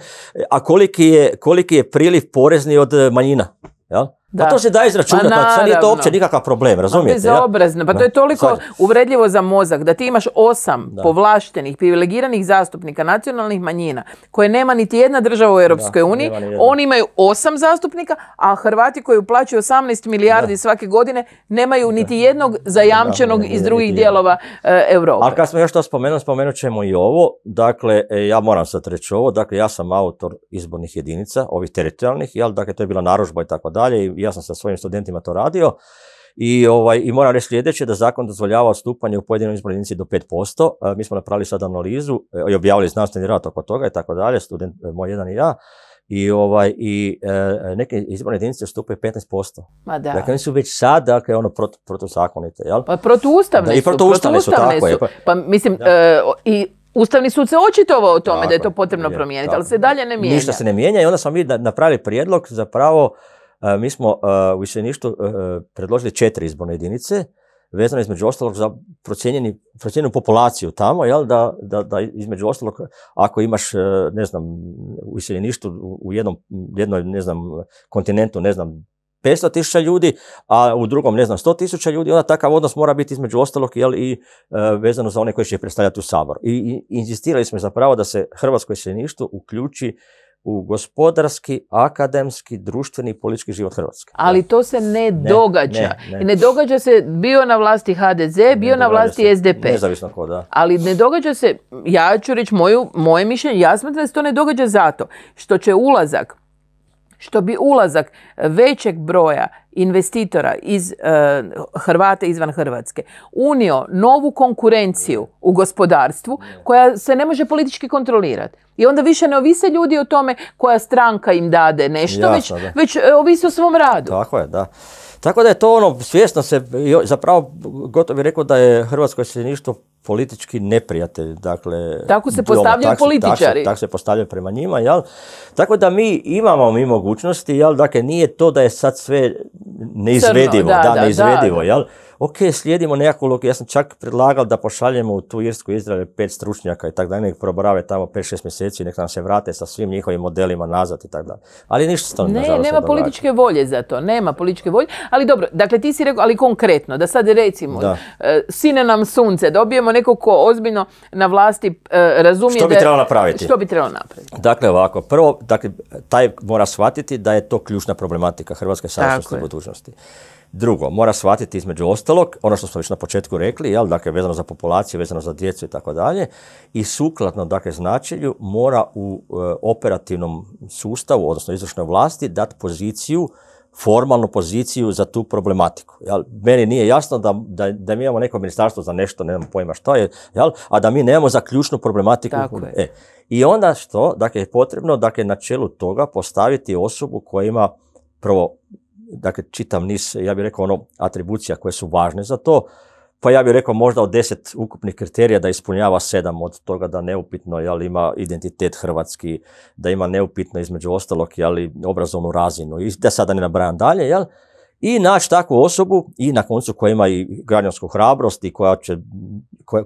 a koliki je, koliki je priliv porezni od eh, manjina. Jel? Pa da. Pa to se da izračunati, pa, pa nije to uopće nikakav problem, pa razumijete? Bezobrazno, pa to je toliko uvredljivo za mozak, da ti imaš osam povlaštenih, privilegiranih zastupnika nacionalnih manjina, koje nema niti jedna država u Europskoj uniji, oni imaju osam zastupnika, a Hrvati koji uplaćuju 18 milijardi svake godine nemaju niti jednog zajamčenog iz drugih dijelova e, Europe. Ali kad smo još to spomenuli, spomenut ćemo i ovo, dakle, e, ja moram sad reći ovo, dakle, ja sam autor izbornih jedinica, ovih teritorijalnih, jel, dakle, to je bila narožba i tako dalje, ja sam sa svojim studentima to radio. I, ovaj, I moram reći sljedeće da zakon dozvoljava odstupanje u pojedinoj izbornici jedinici do 5%. E, mi smo napravili sad analizu e, i objavili znanstveni rad oko toga i tako dalje, student e, moj jedan i ja. I, ovaj, i neke izborne jedinice odstupaju 15%. Ma da. Dakle, oni su već sad, dakle, ono, prot, jel? Pa protuustavne su. i protuustavne su, tako Je. Pa mislim, i Ustavni sud se očitovao o tome da je to potrebno promijeniti, ali se dalje ne mijenja. Ništa se ne mijenja i onda smo mi napravili prijedlog za pravo, mi smo u iseljeništvu e, e, predložili četiri izborne jedinice, vezano između ostalog za procijenjenu populaciju tamo, jel, da, da, da između ostalog, ako imaš, e, ne znam, u iseljeništvu u jednom, jednoj, ne znam, kontinentu, ne znam, 500 tisuća ljudi, a u drugom, ne znam, 100 tisuća ljudi, onda takav odnos mora biti između ostalog jel, i vezano za one koji će predstavljati u Sabor. I, i inzistirali smo zapravo da se hrvatsko iseljeništvo uključi u gospodarski, akademski, društveni i politički život Hrvatske. Ali to se ne, događa. Ne, ne. događa se bio na vlasti HDZ, bio na vlasti SDP. Nezavisno ko, da. Ali ne događa se, ja ću reći moju, moje mišljenje, ja smatram da se to ne događa zato što će ulazak što bi ulazak većeg broja investitora iz e, Hrvate, izvan Hrvatske unio novu konkurenciju u gospodarstvu koja se ne može politički kontrolirati. I onda više ne ovise ljudi o tome koja stranka im dade nešto, već, e, ovisi o svom radu. Tako je, da. Tako da je to ono, svjesno se, zapravo gotovo bih rekao da je hrvatsko iseljeništvo politički neprijatelj. Dakle, tako se postavljaju političari. Tako se postavljaju prema njima. Jel? Tako da mi imamo mi mogućnosti, jel? dakle nije to da je sad sve neizvedivo. da, da, jel? ok, slijedimo nekakvu logiku, ja sam čak predlagao da pošaljemo u tu Irsku Izrael pet stručnjaka i tako da nek proborave tamo 5-6 mjeseci, i neka nam se vrate sa svim njihovim modelima nazad i tako da Ali ništa stvarno, ne, nema političke volje za to, nema političke volje, ali dobro, dakle ti si rekao, ali konkretno, da sad recimo, e, sine nam sunce, dobijemo nekog ko ozbiljno na vlasti e, razumije Što bi trebalo napraviti? Što bi trebalo napraviti? Dakle ovako, prvo, dakle, taj mora shvatiti da je to ključna problematika Hrvatske sadašnjosti budućnosti. Drugo, mora shvatiti između ostalog, ono što smo već na početku rekli, jel, dakle, vezano za populaciju, vezano za djecu i tako dalje, i sukladno, dakle, značenju mora u e, operativnom sustavu, odnosno izvršnoj vlasti, dati poziciju, formalnu poziciju za tu problematiku. Jel? Meni nije jasno da, da, da mi imamo neko ministarstvo za nešto, nemam pojma što je, jel? a da mi nemamo za ključnu problematiku. je. E. I onda što, dakle, je potrebno, dakle, na čelu toga postaviti osobu koja ima prvo dakle, čitav niz, ja bih rekao, ono, atribucija koje su važne za to. Pa ja bih rekao možda od deset ukupnih kriterija da ispunjava sedam od toga da neupitno jel, ima identitet hrvatski, da ima neupitno između ostalog jel, obrazovnu razinu i da sada ne nabrajam dalje, jel, i naći takvu osobu i na koncu koja ima i građansku hrabrost i koja će,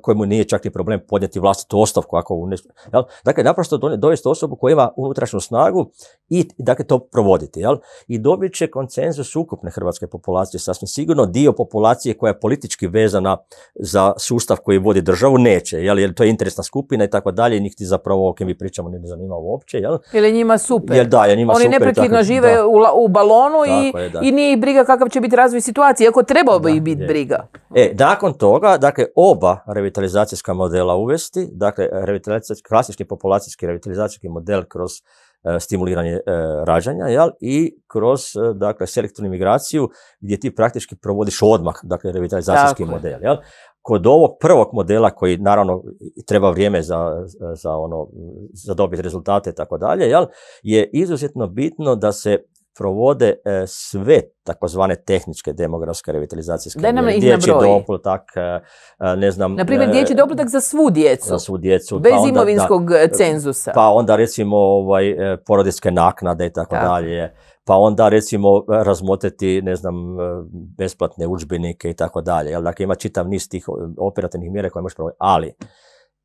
kojemu nije čak ni problem podnijeti vlastitu ostavku. Ako ne, jel? Dakle, naprosto dovesti osobu koja ima unutrašnju snagu i dakle, to provoditi. Jel? I dobit će konsenzus ukupne hrvatske populacije. Sasvim sigurno dio populacije koja je politički vezana za sustav koji vodi državu neće, jel? jer to je interesna skupina i tako dalje, njih ti zapravo o kim mi pričamo ne zanima uopće. Jel? je njima super. Jel, da, njima Oni neprekidno žive u, balonu i, nije i nije briga briga kakav će biti razvoj situacije, ako trebao bi biti briga. E, nakon toga, dakle, oba revitalizacijska modela uvesti, dakle, klasični populacijski revitalizacijski model kroz e, stimuliranje e, rađanja, jel? I kroz, e, dakle, selektivnu migraciju gdje ti praktički provodiš odmah, dakle, revitalizacijski model, jel? Kod ovog prvog modela koji naravno treba vrijeme za, ono, za dobiti rezultate i tako dalje, Je izuzetno bitno da se provode e, sve takozvane tehničke demografske revitalizacijske Daj nam mjere. Dječji doplatak, e, e, ne znam... Naprimjer, dječji doplatak za svu djecu. Za svu djecu. Bez pa imovinskog cenzusa. Pa onda recimo ovaj, porodinske naknade i tako dalje. Pa onda recimo razmotriti, ne znam, besplatne učbenike i tako dalje. Dakle, ima čitav niz tih operativnih mjera koje možeš provoditi. Ali,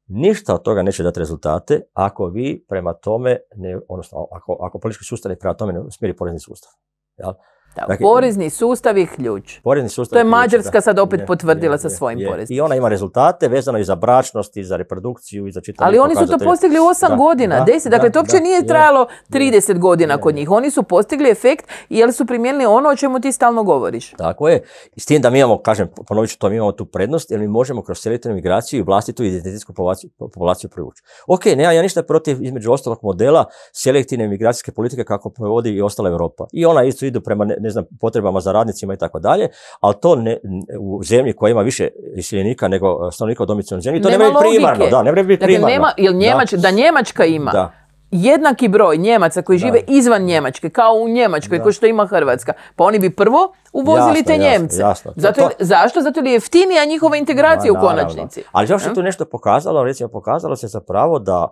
Ništa od toga neće dati rezultate ako vi prema tome, ne, odnosno ako, politički sustav je prema tome ne smiri porezni sustav. Jel? Dakle, porezni sustav je ključ. Porezni sustav to je Mađarska sad opet potvrdila sa svojim porezom. I ona ima rezultate vezano i za bračnost, i za reprodukciju, i za čitavu Ali oni su to postigli u 8 godina, da, 10. Dakle, to uopće nije trajalo 30 godina kod njih. Oni su postigli efekt jer su primijenili ono o čemu ti stalno govoriš. Tako je. S tim da mi imamo, kažem, ponovit ću to, mi imamo tu prednost jer mi možemo kroz selektivnu migraciju i vlastitu identitetsku populaciju, privući. Ok, ne, ja ništa protiv između ostalog modela selektivne migracijske politike kako provodi i ostala Europa. I ona isto idu prema ne znam, potrebama za radnicima i tako dalje, ali to ne, u zemlji koja ima više iseljenika nego e, stanovnika u domicilnoj zemlji, to nema ne bi dakle, primarno. Da, ne Nema, jel da. Njemačka ima, da jednaki broj Njemaca koji žive izvan Njemačke, kao u Njemačkoj, kao što ima Hrvatska. Pa oni bi prvo uvozili te Njemce. Jasno, Zato, to... Zašto? Zato li je jeftinija njihova integracija u konačnici. Ali zašto je tu nešto pokazalo? Recimo, pokazalo se zapravo da e,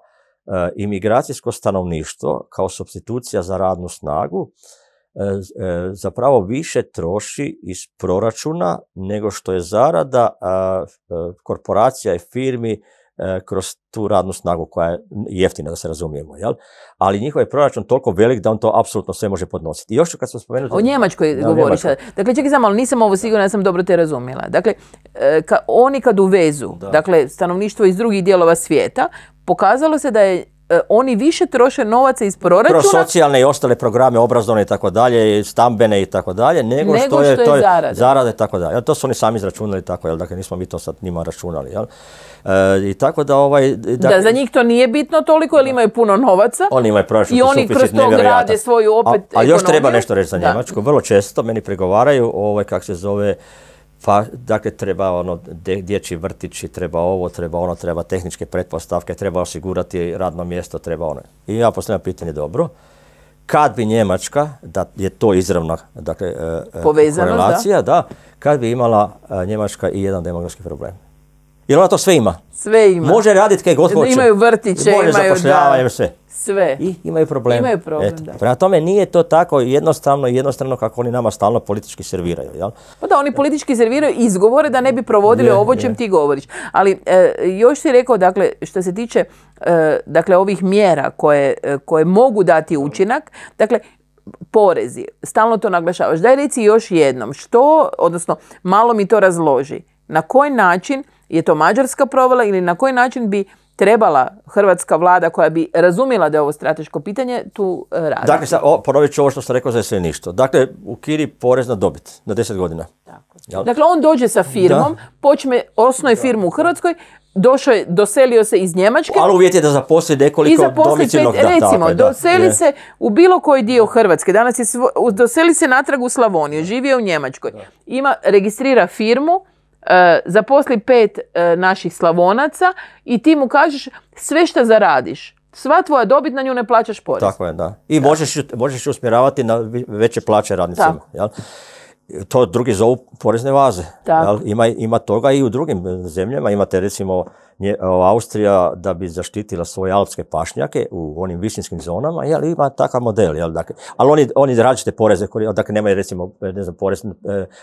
imigracijsko stanovništvo kao substitucija za radnu snagu E, zapravo više troši iz proračuna nego što je zarada e, korporacija i firmi e, kroz tu radnu snagu koja je jeftina, da se razumijemo, jel? Ali njihov je proračun toliko velik da on to apsolutno sve može podnositi. I još kad smo spomenuli... O Njemačkoj govoriš. Dakle, čekaj samo, ali nisam ovo siguran ja sam dobro te razumjela. Dakle, oni kad uvezu, dakle, stanovništvo iz drugih dijelova svijeta, pokazalo se da je E, oni više troše novaca iz proračuna. Kroz socijalne i ostale programe, obrazovne i tako dalje, stambene i tako dalje, nego, što, je, to zarade. i tako dalje. To su oni sami izračunali tako, jel? dakle nismo mi to sad njima računali. Jel? E, I tako da ovaj... Da, za njih to nije bitno toliko, jer imaju puno novaca. Oni imaju proračun, I oni kroz to grade svoju opet A, Ali još treba nešto reći za Njemačku. Vrlo često meni pregovaraju, ovaj, kak se zove, pa, dakle treba ono dječji vrtići, treba ovo, treba ono, treba tehničke pretpostavke, treba osigurati radno mjesto, treba ono. I ja postavljam pitanje dobro. Kad bi Njemačka, da je to izravna dakle, e, e, korelacija, da, kad bi imala e, Njemačka i jedan demografski problem? Jer ona to sve ima. Sve ima. Može raditi kaj god hoće. Imaju vrtiće, Može imaju sve. Sve. I imaju problem. Imaju problem, da. Prema tome nije to tako jednostavno i jednostavno kako oni nama stalno politički serviraju. Jel? Pa da, oni politički serviraju izgovore da ne bi provodili ovo ti govoriš. Ali e, još si rekao, dakle, što se tiče e, dakle, ovih mjera koje, e, koje mogu dati učinak, dakle, porezi, stalno to naglašavaš. Daj reci još jednom, što, odnosno, malo mi to razloži. Na koji način je to Mađarska provela ili na koji način bi trebala hrvatska vlada koja bi razumjela da je ovo strateško pitanje tu e, raditi? Dakle, ponovit ću ovo što sam rekao za sve ništa. Dakle, u Kiri porez na dobit na 10 godina. Dakle, on dođe sa firmom, počne, osnoje firmu u Hrvatskoj, došao je, doselio se iz Njemačke. Ali uvjet je da zaposli nekoliko domicilnog zaposli pet, recimo, doseli se u bilo koji dio Hrvatske. Danas je, doseli se natrag u Slavoniju, živi je u Njemačkoj. Ima, registrira firmu, E, zaposli pet e, naših slavonaca i ti mu kažeš sve što zaradiš. Sva tvoja dobit na nju ne plaćaš porez. Tako je, da. I Možeš, usmjeravati na veće plaće radnicima. To drugi zovu porezne vaze. Ima, ima toga i u drugim e, zemljama. Imate recimo E, Austrija da bi zaštitila svoje alpske pašnjake u onim višinskim zonama, jel, ima takav model, jel, dakle, ali oni, oni različite poreze, dakle, nemaju, recimo, e, ne znam, porez, e,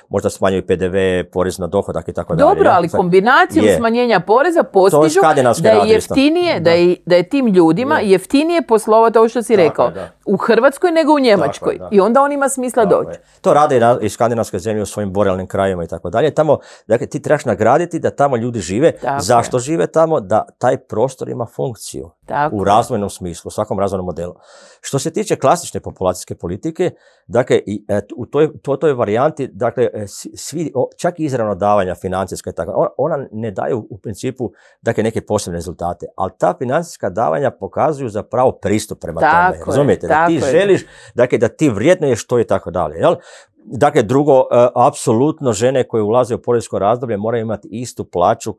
možda smanjuju PDV, porez na dohodak i tako dalje. Dobro, ali kombinacijom smanjenja poreza postižu da je jeftinije, da je, da tim ljudima jeftinije poslova to što si rekao, u Hrvatskoj nego u Njemačkoj. I onda on ima smisla doći. To rade i, skandinavske zemlje u svojim borealnim krajevima i tako dalje. Tamo, dakle, ti trebaš nagraditi da tamo ljudi žive. Zašto žive? žive tamo, da taj prostor ima funkciju u razvojnom smislu, u svakom razvojnom modelu. Što se tiče klasične populacijske politike, dakle, i, et, u toj, to, varijanti, dakle, e, svi, čak i izravno davanja financijska i tako, ona, ne daju u principu dakle, neke posebne rezultate, ali ta financijska davanja pokazuju pravo pristup prema tome. Razumijete? da ti je. želiš, dakle, da ti je to i tako dalje. Jel? Dakle, drugo, e, apsolutno žene koje ulaze u porodinsko razdoblje moraju imati istu plaću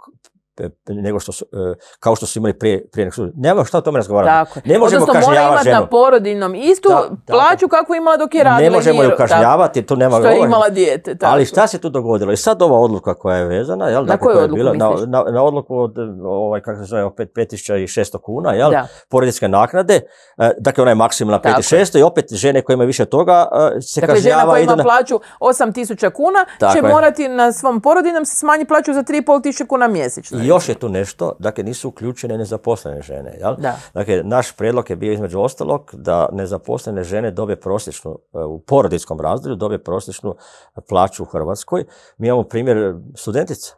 nego što su, e, kao što su imali prije, prije nego što Nema šta o tome razgovarati. Ne možemo Odnosno, mora imati na porodinom istu plaću kako ima dok je radila. Ne možemo ju kažnjavati, to nema Što je imala dijete. Ali šta se tu dogodilo? I sad ova odluka koja je vezana, jel, na dakle, koju je bila, na, na, odluku od, ovaj, kako se zove, opet 5600 kuna, jel, da. naknade, e, dakle ona je maksimalna 5600 i opet žene koje imaju više toga e, se dakle, kažnjava. žena koja ima plaću 8000 kuna će morati na svom porodinom se smanji plaću za 3500 kuna mjesečno još je tu nešto, dakle nisu uključene nezaposlene žene. Jel? Da. Dakle, naš predlog je bio između ostalog da nezaposlene žene dobe prosječnu, e, u porodinskom razdoblju dobe prosječnu plaću u Hrvatskoj. Mi imamo primjer e, studentica.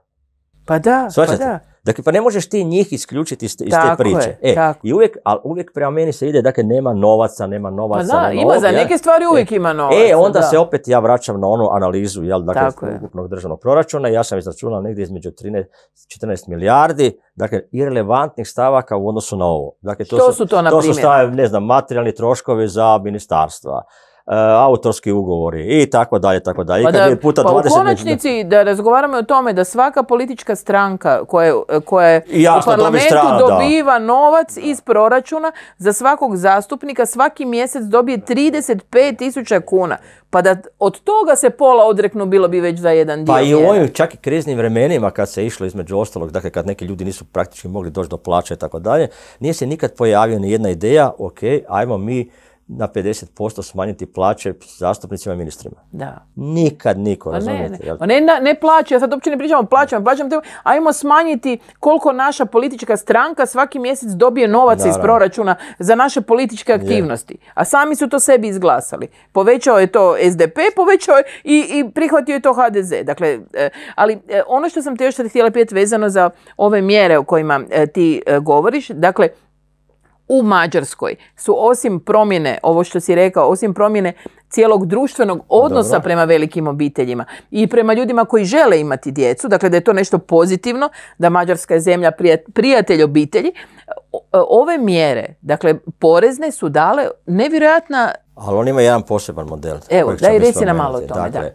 Pa da, pa da. Dakle, pa ne možeš ti njih isključiti iz, te, priče. e, I uvijek, ali uvijek prema meni se ide, dakle, nema novaca, nema pa novaca. Pa da, ima za neke stvari uvijek e, ima novaca. E, onda se opet ja vraćam na onu analizu, jel, dakle, ukupnog državnog proračuna. Ja sam izračunao negdje između 13, 14 milijardi, dakle, irelevantnih stavaka u odnosu na ovo. Dakle, to su, su to, na primjer? To su stave, ne znam, materijalni troškovi za ministarstva E, autorski ugovori i tako dalje, tako dalje. Pa, da, puta 20 pa u konačnici da razgovaramo o tome da svaka politička stranka koja, koja Jasno, u parlamentu dobiva novac iz proračuna za svakog zastupnika svaki mjesec dobije 35 tisuća kuna. Pa da od toga se pola odreknu bilo bi već za jedan pa dio. Pa i u ovim čak i kriznim vremenima kad se išlo između ostalog, dakle kad neki ljudi nisu praktički mogli doći do plaća i tako dalje, nije se nikad pojavio ni jedna ideja, ok, ajmo mi na 50% smanjiti plaće zastupnicima i ministrima. Da. Nikad niko, pa razumijete? Ne, ne. ne, ne plaće, ja sad uopće ne pričamo o plaćama, plaćam te, ajmo smanjiti koliko naša politička stranka svaki mjesec dobije novaca iz proračuna za naše političke aktivnosti. A sami su to sebi izglasali. Povećao je to SDP, povećao je i, prihvatio je to HDZ. Dakle, eh, ali eh, ono što sam te još htjela pitati vezano za ove mjere o kojima eh, ti govoriš, dakle, u Mađarskoj su osim promjene, ovo što si rekao, osim promjene cijelog društvenog odnosa prema velikim obiteljima i prema ljudima koji žele imati djecu, dakle da je to nešto pozitivno, da Mađarska je zemlja prijatelj obitelji, e, ove mjere, dakle porezne su dale nevjerojatna... Ali on ima jedan poseban model. Evo, daj reci nam malo o tome. Dakle,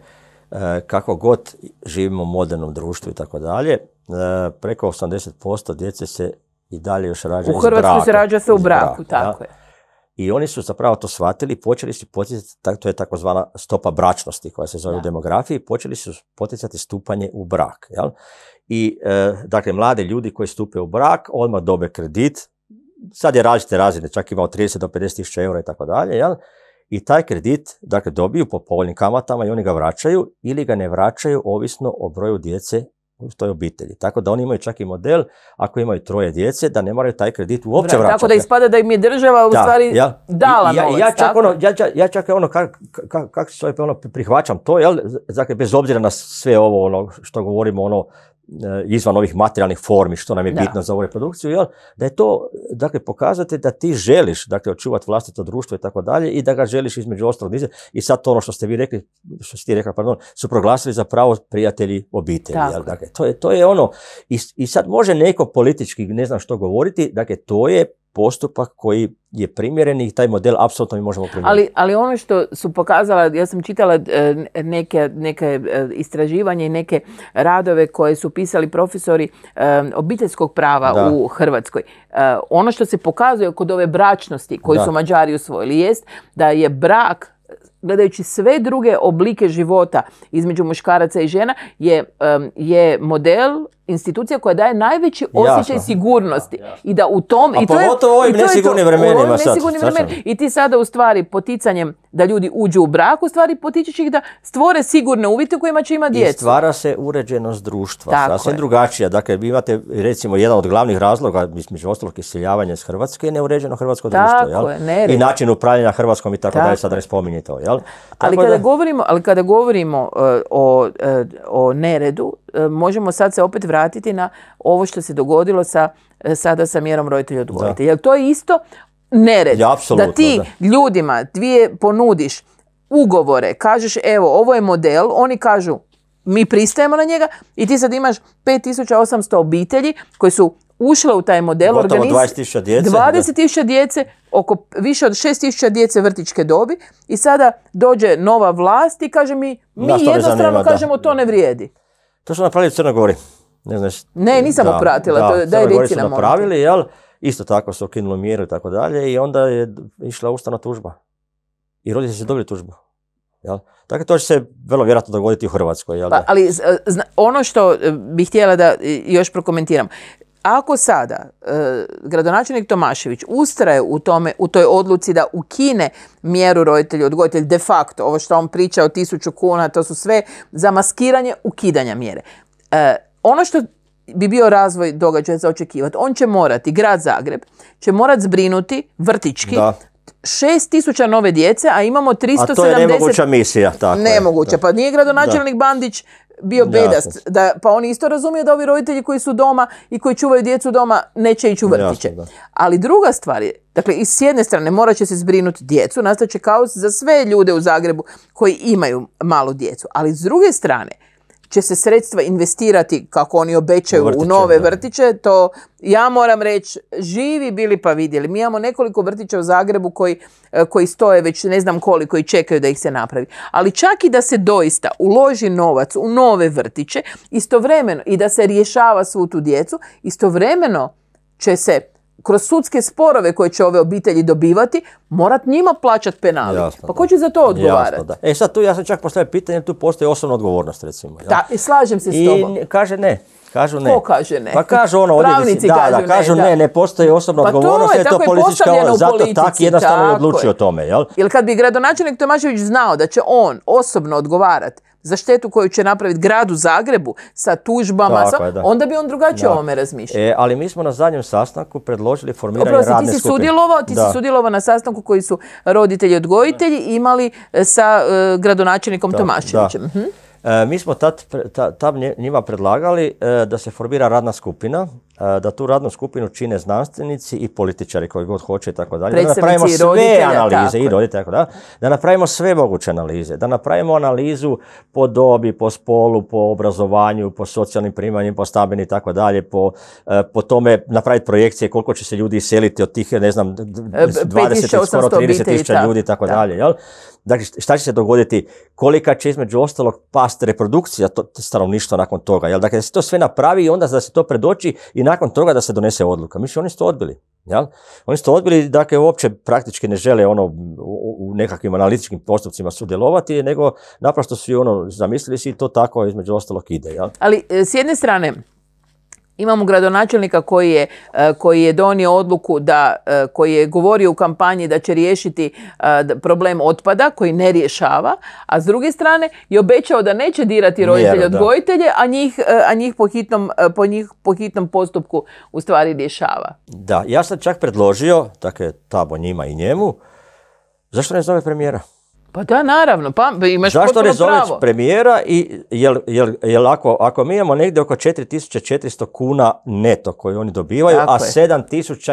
e, kako god živimo u modernom društvu i tako dalje, e, preko 80% djece se i dalje još U Hrvatskoj se rađa se u braku, tako je. I oni su zapravo to shvatili, počeli su poticati, to je takozvana stopa bračnosti koja se zove u demografiji, počeli su poticati stupanje u brak. I e, dakle, mlade ljudi koji stupe u brak odmah dobe kredit, sad je različite razine, čak ima od 30 do 50 tisuća eura i tako dalje, I taj kredit, dakle, dobiju po povoljnim kamatama i oni ga vraćaju ili ga ne vraćaju ovisno o broju djece u toj obitelji. Tako da oni imaju čak i model, ako imaju troje djece, da ne moraju taj kredit uopće vraćati. Tako da ispada da im je država u stvari dala novac, ja, čak ono, ja, ono, kako se ono, prihvaćam to, jel, bez obzira na sve ovo ono, što govorimo, ono, E, izvan ovih materijalnih formi, što nam je bitno za ovu reprodukciju, jel? da je to, dakle, pokazate da ti želiš, dakle, očuvati vlastito društvo i tako dalje i da ga želiš između ostalog I sad to ono što ste vi rekli, što ste ti rekla, pardon, su proglasili za pravo prijatelji obitelji, Dakle, to je, to je ono, i, i sad može neko politički, ne znam što govoriti, dakle, to je postupak koji je primjeren i taj model apsolutno mi možemo primjeriti. Ali, ali ono što su pokazala, ja sam čitala e, neke, neke e, istraživanje i neke radove koje su pisali profesori e, obiteljskog prava u Hrvatskoj. Ono što se pokazuje kod ove bračnosti koju su Mađari usvojili jest da je brak gledajući sve druge oblike života između muškaraca i žena je model institucija koja daje najveći osjećaj sigurnosti. I da u tom... A i pogotovo u ovim nesigurnim vremenima sad. I ti sada u stvari poticanjem da ljudi uđu u brak, u stvari potičeš ih da stvore sigurne uvjete u kojima će imati djecu. I stvara se uređenost društva, Tako sasvim je. drugačija. Dakle, vi imate recimo jedan od glavnih razloga, između ostalog iseljavanja iz Hrvatske, je neuređeno hrvatsko društvo. Jel? Je, I način upravljanja Hrvatskom i tako, dalje, sad ne spominje to. Jel? ali, kada govorimo, ali kada govorimo e, o, e, o neredu, e, možemo sad se opet vratiti vratiti na ovo što se dogodilo sa, e, sada sa mjerom roditelja odvojitelja. Jer to je isto nered. da ti ljudima dvije ponudiš ugovore, kažeš evo ovo je model, oni kažu mi pristajemo na njega i ti sad imaš 5800 obitelji koji su ušle u taj model. Gotovo organiz... 20.000 djece. 20.000 djece, oko, više od 6.000 djece vrtičke dobi i sada dođe nova vlast i kaže mi, mi jednostavno kažemo to ne vrijedi. To su napravili u Gori. Ne, znaš, ne nisam da, opratila, da, to je da je napravili, jel? Isto tako su ukinuli mjeru i tako dalje i onda je išla ustana tužba. I roditelji su dobili tužbu. Jel? Dakle, to će se vrlo vjerojatno dogoditi u Hrvatskoj. Jel? Pa, ali ono što e, bih htjela da još prokomentiram, ako sada e, gradonačelnik Tomašević ustraje u, tome, u toj odluci da ukine mjeru roditelju odgojitelj de facto, ovo što on priča o tisuću kuna, to su sve zamaskiranje ukidanja mjere. E, ono što bi bio razvoj događaja za očekivati, on će morati, grad Zagreb, će morati zbrinuti vrtički da. 6000 nove djece, a imamo 370... A to je nemoguća misija. nemoguća, pa nije gradonačelnik Bandić bio bedast. Da, pa oni isto razumiju da ovi roditelji koji su doma i koji čuvaju djecu doma neće ići u vrtiće. Ali druga stvar je, dakle, i s jedne strane morat će se zbrinuti djecu, će kaos za sve ljude u Zagrebu koji imaju malu djecu. Ali s druge strane, će se sredstva investirati kako oni obećaju u, nove vrtiće, to ja moram reći živi bili pa vidjeli. Mi imamo nekoliko vrtića u Zagrebu koji, e, koji stoje već ne znam koliko i čekaju da ih se napravi. Ali čak i da se doista uloži novac u nove vrtiće istovremeno i da se rješava svu tu djecu, istovremeno će se kroz sudske sporove koje će ove obitelji dobivati, morat njima plaćati penali. pa ko će za to odgovarati? E sad tu ja sam čak postavio pitanje, tu postoji osobna odgovornost recimo. Da, i slažem se s tobom. kaže ne. Kažu ne. Ko kaže ne? Pa kažu ono, Pravnici kažu, da, kažu ne, ne, postoji osobna pa odgovornost, to je, politička ono, zato tak jednostavno tako je. odlučio o tome, jel? Jer kad bi gradonačelnik Tomašević znao da će on osobno odgovarati za štetu koju će napraviti gradu Zagrebu sa tužbama, onda bi on drugačije o ovome razmišljao. E, ali mi smo na zadnjem sastanku predložili formiranje Oprosti, radne ti si sudjelovao, ti si sudjelovao na sastanku koji su roditelji i odgojitelji imali e, sa e, gradonačelnikom Tomaševićem. Mhm. E, mi smo tad, njima predlagali e, da se formira radna skupina da tu radnu skupinu čine znanstvenici i političari koji god hoće i tako dalje. Da napravimo sve analize i tako da. Da napravimo sve moguće analize. Da napravimo analizu po dobi, po spolu, po obrazovanju, po socijalnim primanjima, po stambenim i tako dalje, po, e, po tome napraviti projekcije koliko će se ljudi iseliti od tih, ne znam, 20, e, skoro 30 tisuća ljudi i tako dalje. Jel? Dakle, šta će se dogoditi, kolika će između ostalog past reprodukcija stanovništva nakon toga. Jel? Dakle, da se to sve napravi i onda da se to predoči i nakon toga da se donese odluka. Mislim, oni su to odbili. Jel? Oni su to odbili, dakle, uopće praktički ne žele ono u, nekakvim analitičkim postupcima sudjelovati, nego naprosto su ono zamislili si i to tako između ostalog ide. Jel? Ali, e, s jedne strane, Imamo gradonačelnika koji je, e, koji je donio odluku da, e, koji je govorio u kampanji da će riješiti e, problem otpada koji ne rješava, a s druge strane je obećao da neće dirati roditelje odgojitelje, a njih, a njih po, hitnom, po postupku u stvari rješava. Da, ja sam čak predložio, dakle tabo njima i njemu, zašto ne zove premijera? Pa da, naravno, pa imaš Zašto ne premijera i jel, jel, ako, ako mi imamo negdje oko 4400 kuna neto koju oni dobivaju, a 7400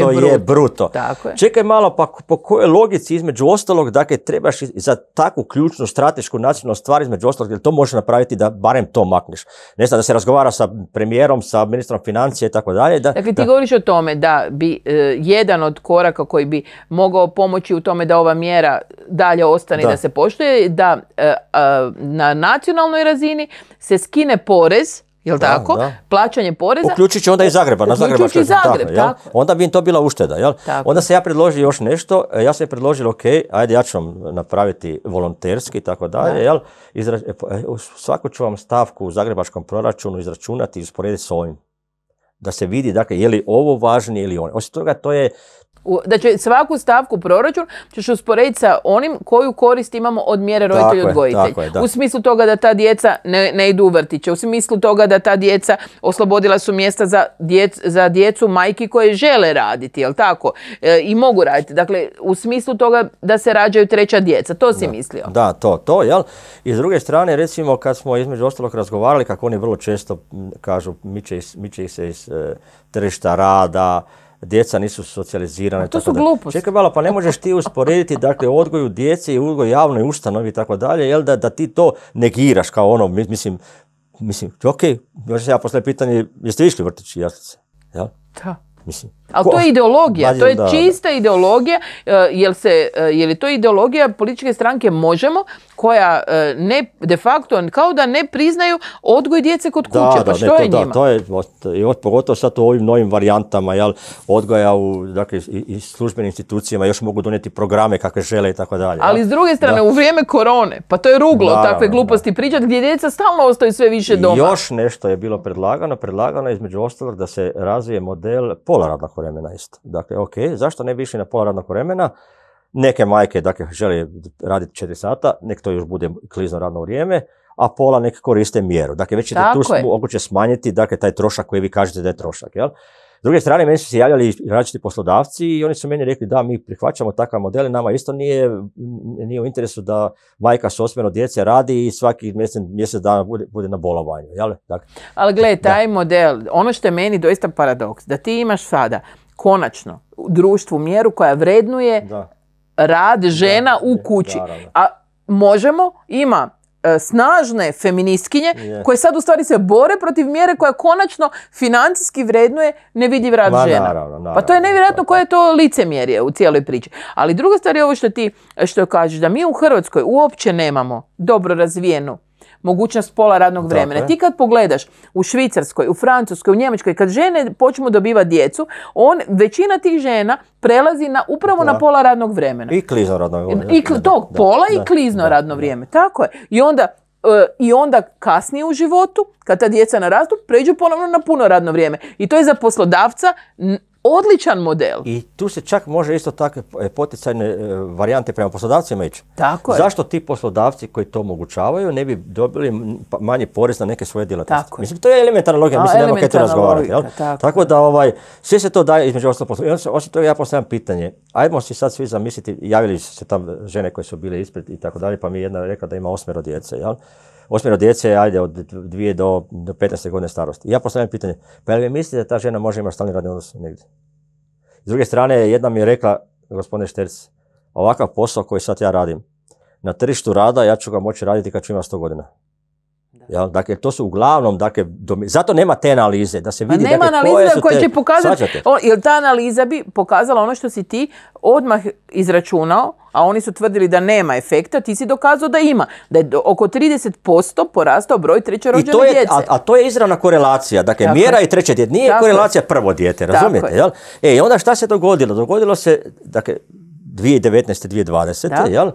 je bruto. Je bruto. Čekaj malo, pa po kojoj logici između ostalog, dakle, trebaš za takvu ključnu stratešku nacionalnu stvar između ostalog, jer to može napraviti da barem to makneš. Ne znam, da se razgovara sa premijerom, sa ministrom financije i tako dalje. Da, dakle, ti govoriš o tome da bi e, jedan od koraka koji bi mogao pomoći u tome da ova mjera dalje ostane da, da se poštuje, da e, e, na nacionalnoj razini se skine porez Jel tako? Da. Plaćanje poreza. Uključujući onda i Zagreba. Na Uključujući Zagreb, tako, Onda bi im to bila ušteda. Jel? Onda se ja predložio još nešto. E, ja sam je predložio, ok, ajde ja ću vam napraviti volonterski i tako dalje. Jel? Izra... Svaku ću vam stavku u zagrebačkom proračunu izračunati i usporediti s ovim. Da se vidi, dakle, je li ovo važnije ili ono. Osim toga, to je, da će svaku stavku proračun ćeš usporediti sa onim koju korist imamo od mjere roditelj odgojitelj. U smislu toga da ta djeca ne, ne idu u vrtiće, u smislu toga da ta djeca oslobodila su mjesta za, djec, za djecu majki koje žele raditi, jel tako? E, I mogu raditi. Dakle, u smislu toga da se rađaju treća djeca. To si da, mislio. Da, to, to, jel? I s druge strane, recimo, kad smo između ostalog razgovarali, kako oni vrlo često kažu, će ih se iz e, tržišta rada, djeca nisu socijalizirana. To su gluposti. Čekaj malo, pa ne možeš ti usporediti dakle, odgoju djece i odgoj javnoj ustanovi i tako dalje, jel da, da ti to negiraš kao ono, mislim, mislim, ok, još se ja postavljam pitanje, jeste išli vrtići jaslice? Jel? Da. Mislim, ali to je ideologija, to je čista ideologija. Eh, jel se, eh, je li to ideologija političke stranke Možemo koja eh, ne, de facto kao da ne priznaju odgoj djece kod kuće. pa što je njima? Da, to je, pogotovo sad u ovim novim varijantama jel, odgoja u dakle, službenim institucijama još mogu donijeti programe kakve žele i tako dalje. Ali s druge strane, u vrijeme korone, pa to je ruglo takve gluposti pričat gdje djeca stalno ostaju sve više doma. još nešto je bilo predlagano, predlagano je između ostalog da se razvije model pola vremena isto. Dakle, ok, zašto ne bi išli na pola radnog vremena? Neke majke, dakle, žele raditi četiri sata, nek to još bude klizno radno vrijeme, a pola nek koriste mjeru. Dakle, već ćete tu moguće smanjiti dakle, taj trošak koji vi kažete da je trošak. Jel? S druge strane, meni su se javljali različiti poslodavci i oni su meni rekli da mi prihvaćamo takav model, nama isto nije, u interesu da majka s osmeno djece radi i svaki mjesec, dana bude, bude na bolovanju. Jel? Dakle. Ali gledaj, taj model, ono što je meni doista paradoks, da ti imaš sada konačno u društvu mjeru koja vrednuje rad žena u kući. A možemo, ima E, snažne feministkinje koje sad u stvari se bore protiv mjere koja konačno financijski vrednuje nevidljiv rad žena. pa to je nevjerojatno koje je to licemjerje u cijeloj priči. Ali druga stvar je ovo što ti što kažeš, da mi u Hrvatskoj uopće nemamo dobro razvijenu mogućnost pola radnog vremena. Ti kad pogledaš u Švicarskoj, u Francuskoj, u Njemačkoj, kad žene počnu dobivati djecu, on, većina tih žena prelazi na, upravo na pola radnog vremena. I klizno radno vrijeme. I, pola i klizno radno vrijeme. Tako je. I onda e, i onda kasnije u životu, kad ta djeca narastu, pređu ponovno na puno radno vrijeme. I to je za poslodavca odličan model. I tu se čak može isto takve poticajne e, varijante prema poslodavcima ići. Tako je. Zašto ti poslodavci koji to omogućavaju ne bi dobili pa, manje porez na neke svoje djelatnosti? Tako Mislim, to je elementarna logika, mislim, nema kaj razgovarati. Tako, da, ovaj, svi se to daje između ostalog Osim toga, ja postavljam pitanje. Ajmo si sad svi zamisliti, javili su se tam žene koje su bile ispred i tako dalje, pa mi je jedna rekla da ima osmero djece, jel? osmjero djece ajde od dvije do, do 15 godine starosti. Ja postavljam pitanje, pa jel vi mislite da ta žena može imati stalni radni odnos negdje? S druge strane, jedna mi je rekla, gospodine Šterc, ovakav posao koji sad ja radim, na tržištu rada ja ću ga moći raditi kad ću imati 100 godina. Dakle, to su uglavnom, dakle, zato nema te analize, da se pa vidi... Pa nema dakle, analize koje će pokazati, jer ta analiza bi pokazala ono što si ti odmah izračunao, a oni su tvrdili da nema efekta, ti si dokazao da ima. Da je oko 30% porastao broj Treće rođene djece. A, to je izravna korelacija. Dakle, mjera i treće djete. Nije korelacija prvo dijete, razumijete? Jel? E, i onda šta se dogodilo? Dogodilo se, dakle, 2019. 2020. Jel?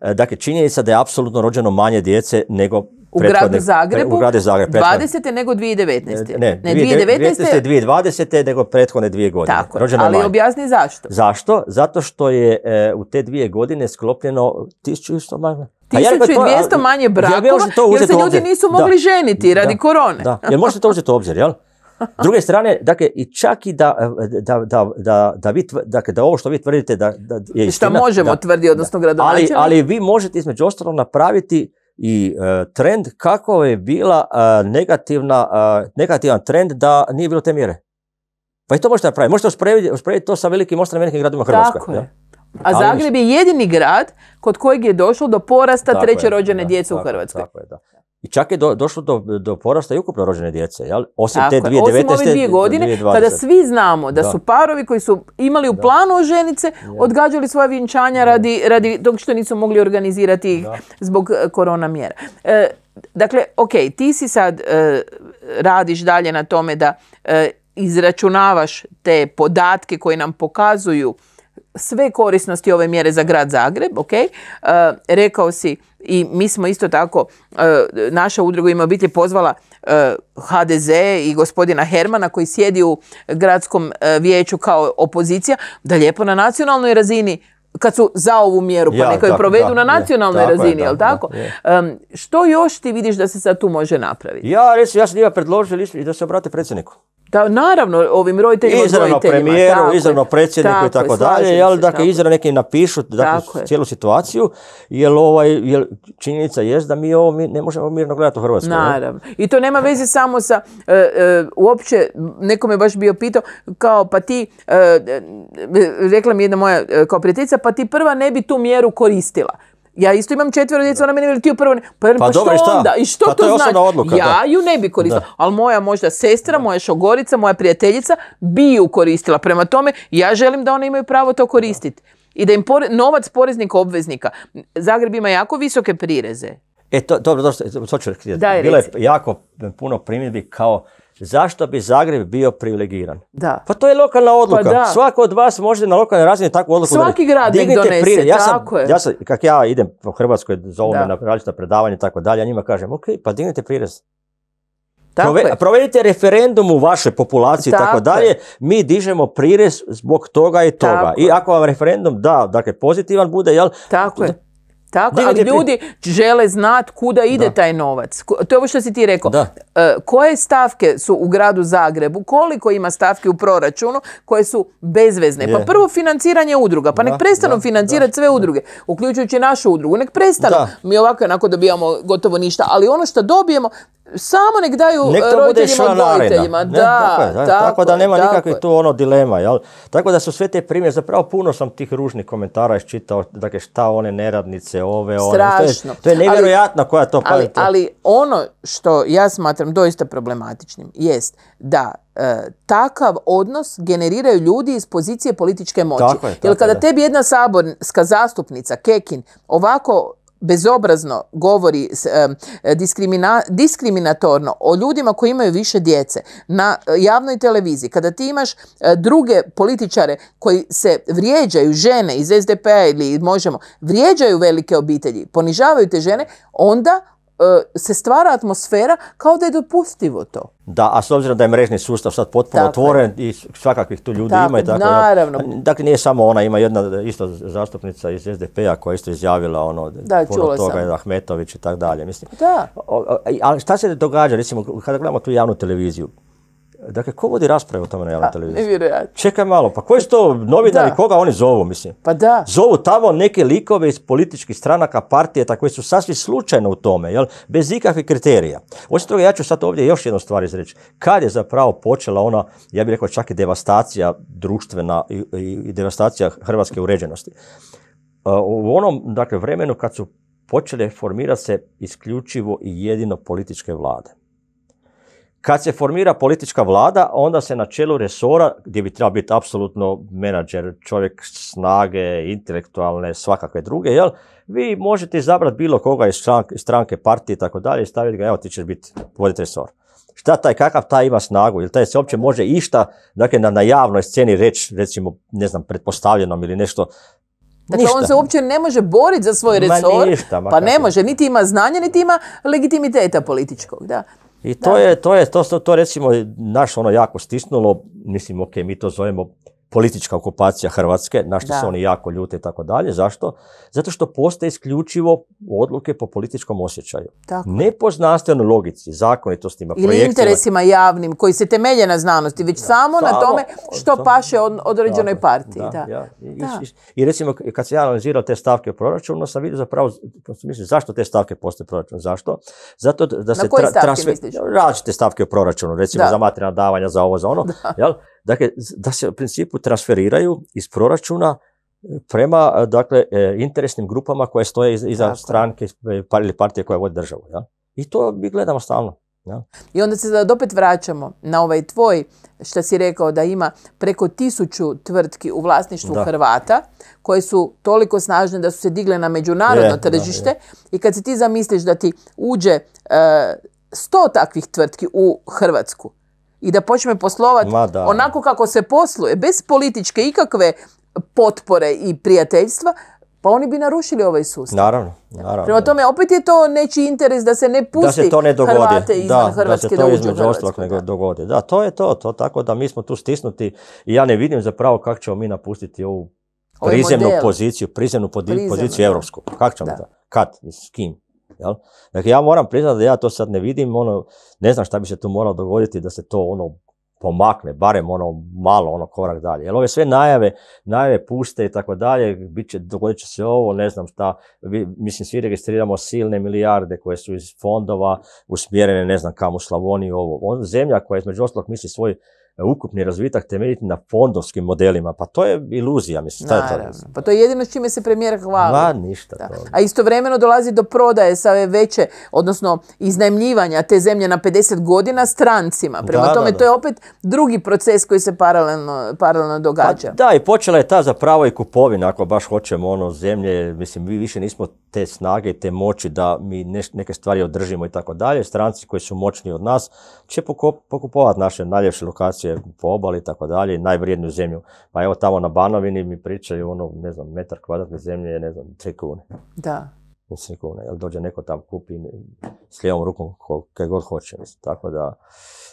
E, dakle, činjenica da je apsolutno rođeno manje djece nego u gradu Zagrebu, u gradu zagrebu 20. nego 2019. Ne, dvije 2019. 2020. nego prethodne dvije godine. Tako, ali objasni zašto. Zašto? Zato što je e, u te dvije godine sklopljeno 1100 manje. 1200 manje brakova, jer se ljudi nisu mogli ženiti radi korone. Da, jer možete to uzeti u obzir, jel? S druge strane, dakle, i čak i da, e, vi, dakle, da ovo što vi tvrdite da, da je istina. Šta možemo tvrditi, odnosno gradonačelnik. Ali, ali vi možete između ostalog napraviti i e, trend kako je bila e, negativna, e, negativan trend da nije bilo te mjere. Pa i to možete napraviti. Možete usporediti to sa velikim ostalim velikim gradima Hrvatska. Tako je. A Zagreb je jedini grad kod kojeg je došlo do porasta treće rođene djece u Hrvatskoj. Tako je, da. I čak je došlo do, do porasta i ukupno rođene djece, jel? Osim Tako te 2019. Osim ove dvije godine, kada svi znamo da, su parovi koji su imali u planu oženice, odgađali svoja vjenčanja radi, radi dok što nisu mogli organizirati ih zbog e, korona mjera. E, dakle, ok, ti si sad e, radiš dalje na tome da izračunavaš te podatke koje nam pokazuju sve korisnosti ove mjere za grad Zagreb, ok, eh, rekao si i mi smo isto tako, eh, naša udruga ima obitelj pozvala HDZ eh, i gospodina Hermana koji sjedi u gradskom vijeću kao opozicija, da lijepo na nacionalnoj razini kad su za ovu mjeru, pa neka je provedu na nacionalnoj razini, je, tako? što još ti vidiš da se sad tu može napraviti? Ja, recimo, ja sam njima predložio da se obrate predsjedniku. Da, naravno, ovim roditeljima Izravno premijeru, izrano izravno predsjedniku i tako dalje. Jel, dakle, izrano neki napišu dakle, cijelu situaciju, jer ovaj, jel, činjenica je da mi ovo mi ne možemo mirno gledati u Hrvatskoj. Naravno. I to nema veze samo sa, e, e, uopće, neko me baš bio pitao, kao pa ti, e, rekla mi jedna moja kao prijateljica, pa ti prva ne bi tu mjeru koristila. Ja isto imam četvero djece, ona meni veli ti u prvo ne. Pa, pa, pa, što onda? I što pa to, to znači? ja ju ne bi koristila. Ali moja možda sestra, moja šogorica, moja prijateljica bi ju koristila. Prema tome, ja želim da one imaju pravo to koristiti. I da im novac poreznih obveznika. Zagreb ima jako visoke prireze. E, to, dobro, dobro, to ću Bilo je jako puno primjedbi kao zašto bi Zagreb bio privilegiran? Da. Pa to je lokalna pa odluka. Pa Svako od vas može na lokalnoj razini takvu odluku Svaki grad donese, ja sam, tako Ja sam, kak ja idem po Hrvatskoj, zovu na različita predavanja i tako dalje, ja njima kažem, ok, pa dignite prirez. Tako je. Provedite referendum u vašoj populaciji i tako, dalje. Mi dižemo prirez zbog toga i toga. I ako vam referendum da, dakle pozitivan bude, jel? Tako je. Tako, ali ljudi žele znati kuda ide taj novac. To je ovo što si ti rekao. E, koje stavke su u gradu Zagrebu, koliko ima stavke u proračunu koje su bezvezne. Pa prvo financiranje udruga, pa nek prestanu financirati sve udruge, uključujući našu udrugu, nek prestanu. Mi ovako onako dobijamo gotovo ništa, ali ono što dobijemo samo nek daju e, roditeljima Da, tako, tako, da nema nikakvih tu ono dilema. Tako da su sve te primjer, zapravo puno sam tih ružnih komentara iščitao, dakle šta one neradnice, ove, one. Strašno. To je, to nevjerojatno koja to ali, ali ono što ja smatram doista problematičnim jest da e, takav odnos generiraju ljudi iz pozicije političke moći. Tako Jer kada tebi jedna saborska zastupnica, Kekin, ovako bezobrazno govori diskriminatorno o ljudima koji imaju više djece na e, javnoj televiziji, kada ti imaš e, druge političare koji se vrijeđaju žene iz SDP-a ili možemo, vrijeđaju velike obitelji, ponižavaju te žene, onda E, se stvara atmosfera kao da je dopustivo to. Da, a s obzirom da je mrežni sustav sad potpuno otvoren i svakakvih tu ljudi tako, ima i tako. Naravno. Dakle, nije samo ona, ima jedna isto zastupnica iz SDP-a koja je isto izjavila ono, da, toga, sam. Ahmetović i tako dalje. Mislim. Da. Ali šta se događa, recimo, kada gledamo tu javnu televiziju, Dakle, ko vodi rasprave o tome na javnoj televiziji? Nevjerojatno. Čekaj malo, pa koji su to novinari, koga oni zovu, mislim? Pa da. Zovu tamo neke likove iz političkih stranaka, partije, koje su sasvim slučajno u tome, jel? Bez ikakvih kriterija. Osim toga, ja ću sad ovdje još jednu stvar izreći. Kad je zapravo počela ona, ja bih rekao čak i devastacija društvena i, i devastacija hrvatske uređenosti? E, u onom, dakle, vremenu kad su počele formirati se isključivo i jedino političke vlade. Kad se formira politička vlada, onda se na čelu resora, gdje bi trebao biti apsolutno menadžer, čovjek snage, intelektualne, svakakve druge, jel? Vi možete izabrati bilo koga iz stranke, partije i tako dalje i staviti ga, evo ti ćeš biti voditi resor. Šta taj, kakav taj ima snagu? Jel taj se uopće može išta, dakle, na, javnoj sceni reći, recimo, ne znam, pretpostavljenom ili nešto, Dakle, on se uopće ne može boriti za svoj resor, pa ne može, niti ima znanja, niti ima legitimiteta političkog, da. I to je, to je, to, to recimo naš ono jako stisnulo, mislim, ok, mi to zovemo politička okupacija Hrvatske, na što se oni jako ljute i tako dalje. Zašto? Zato što postoje isključivo odluke po političkom osjećaju. Ne po znanstvenoj logici, zakonitostima, Ili interesima javnim koji se temelje na znanosti, već samo na tome što paše od, određenoj partiji. I, recimo kad sam ja analizirao te stavke u proračunu, sam vidio zapravo, mislim, zašto te stavke postoje proračun? Zašto? Zato da se... Na koje stavke misliš? Različite stavke u proračunu, recimo za materijalna davanja, za ovo, za ono. Jel? Dakle, da se u principu transferiraju iz proračuna e, prema e, dakle, e, interesnim grupama koje stoje iza stranke ili partije koja vodi državu. I to mi gledamo stalno. I onda se opet vraćamo na ovaj tvoj, što si rekao da ima preko tisuću tvrtki u vlasništvu Hrvata, koje su toliko snažne da su se digle na međunarodno tržište. I kad si ti zamisliš da ti uđe sto takvih tvrtki u Hrvatsku, i da počne poslovati onako kako se posluje, bez političke ikakve potpore i prijateljstva, pa oni bi narušili ovaj sustav. Naravno, naravno. Prema tome, opet je to nečiji interes da se ne pusti to ne dogodi. Hrvate izvan da, Hrvatske da, se to ne dogodi. Da, to je to, to tako da mi smo tu stisnuti i ja ne vidim zapravo kako ćemo mi napustiti ovu ovaj prizemnu poziciju, prizemnu, poziciju europsku. Kako ćemo da? Kad? S kim? Jel? Dakle, ja moram priznati da ja to sad ne vidim, ono, ne znam šta bi se tu moralo dogoditi da se to ono pomakne, barem ono malo ono korak dalje. Jer ove sve najave, najave puste i tako dalje, bit će, dogodit će se ovo, ne znam šta, mislim svi registriramo silne milijarde koje su iz fondova usmjerene ne znam kam u Slavoniju ovo. Ono, zemlja koja između ostalog misli svoj ukupni razvitak temeljiti na fondovskim modelima. Pa to je iluzija, mislim. to? Pa to je jedino s čime se premijer hvala. Ma, ništa. A istovremeno dolazi do prodaje sa veće, odnosno iznajmljivanja te zemlje na 50 godina strancima. Prema tome, to je opet drugi proces koji se paralelno, događa. Pa da, i počela je ta zapravo i kupovina, ako baš hoćemo ono zemlje, mislim, mi više nismo te snage i te moći da mi neke stvari održimo i tako dalje. Stranci koji su moćni od nas će pokupovati naše najljepše lokacije Dalmacije, po obali i tako dalje, najvrijedniju zemlju. Pa evo tamo na Banovini mi pričaju ono, ne znam, metar kvadratne zemlje je, ne znam, tri kune. Da. Mislim, kune. Jel dođe neko tam kupi s lijevom rukom kaj god hoće, mislim. Tako da,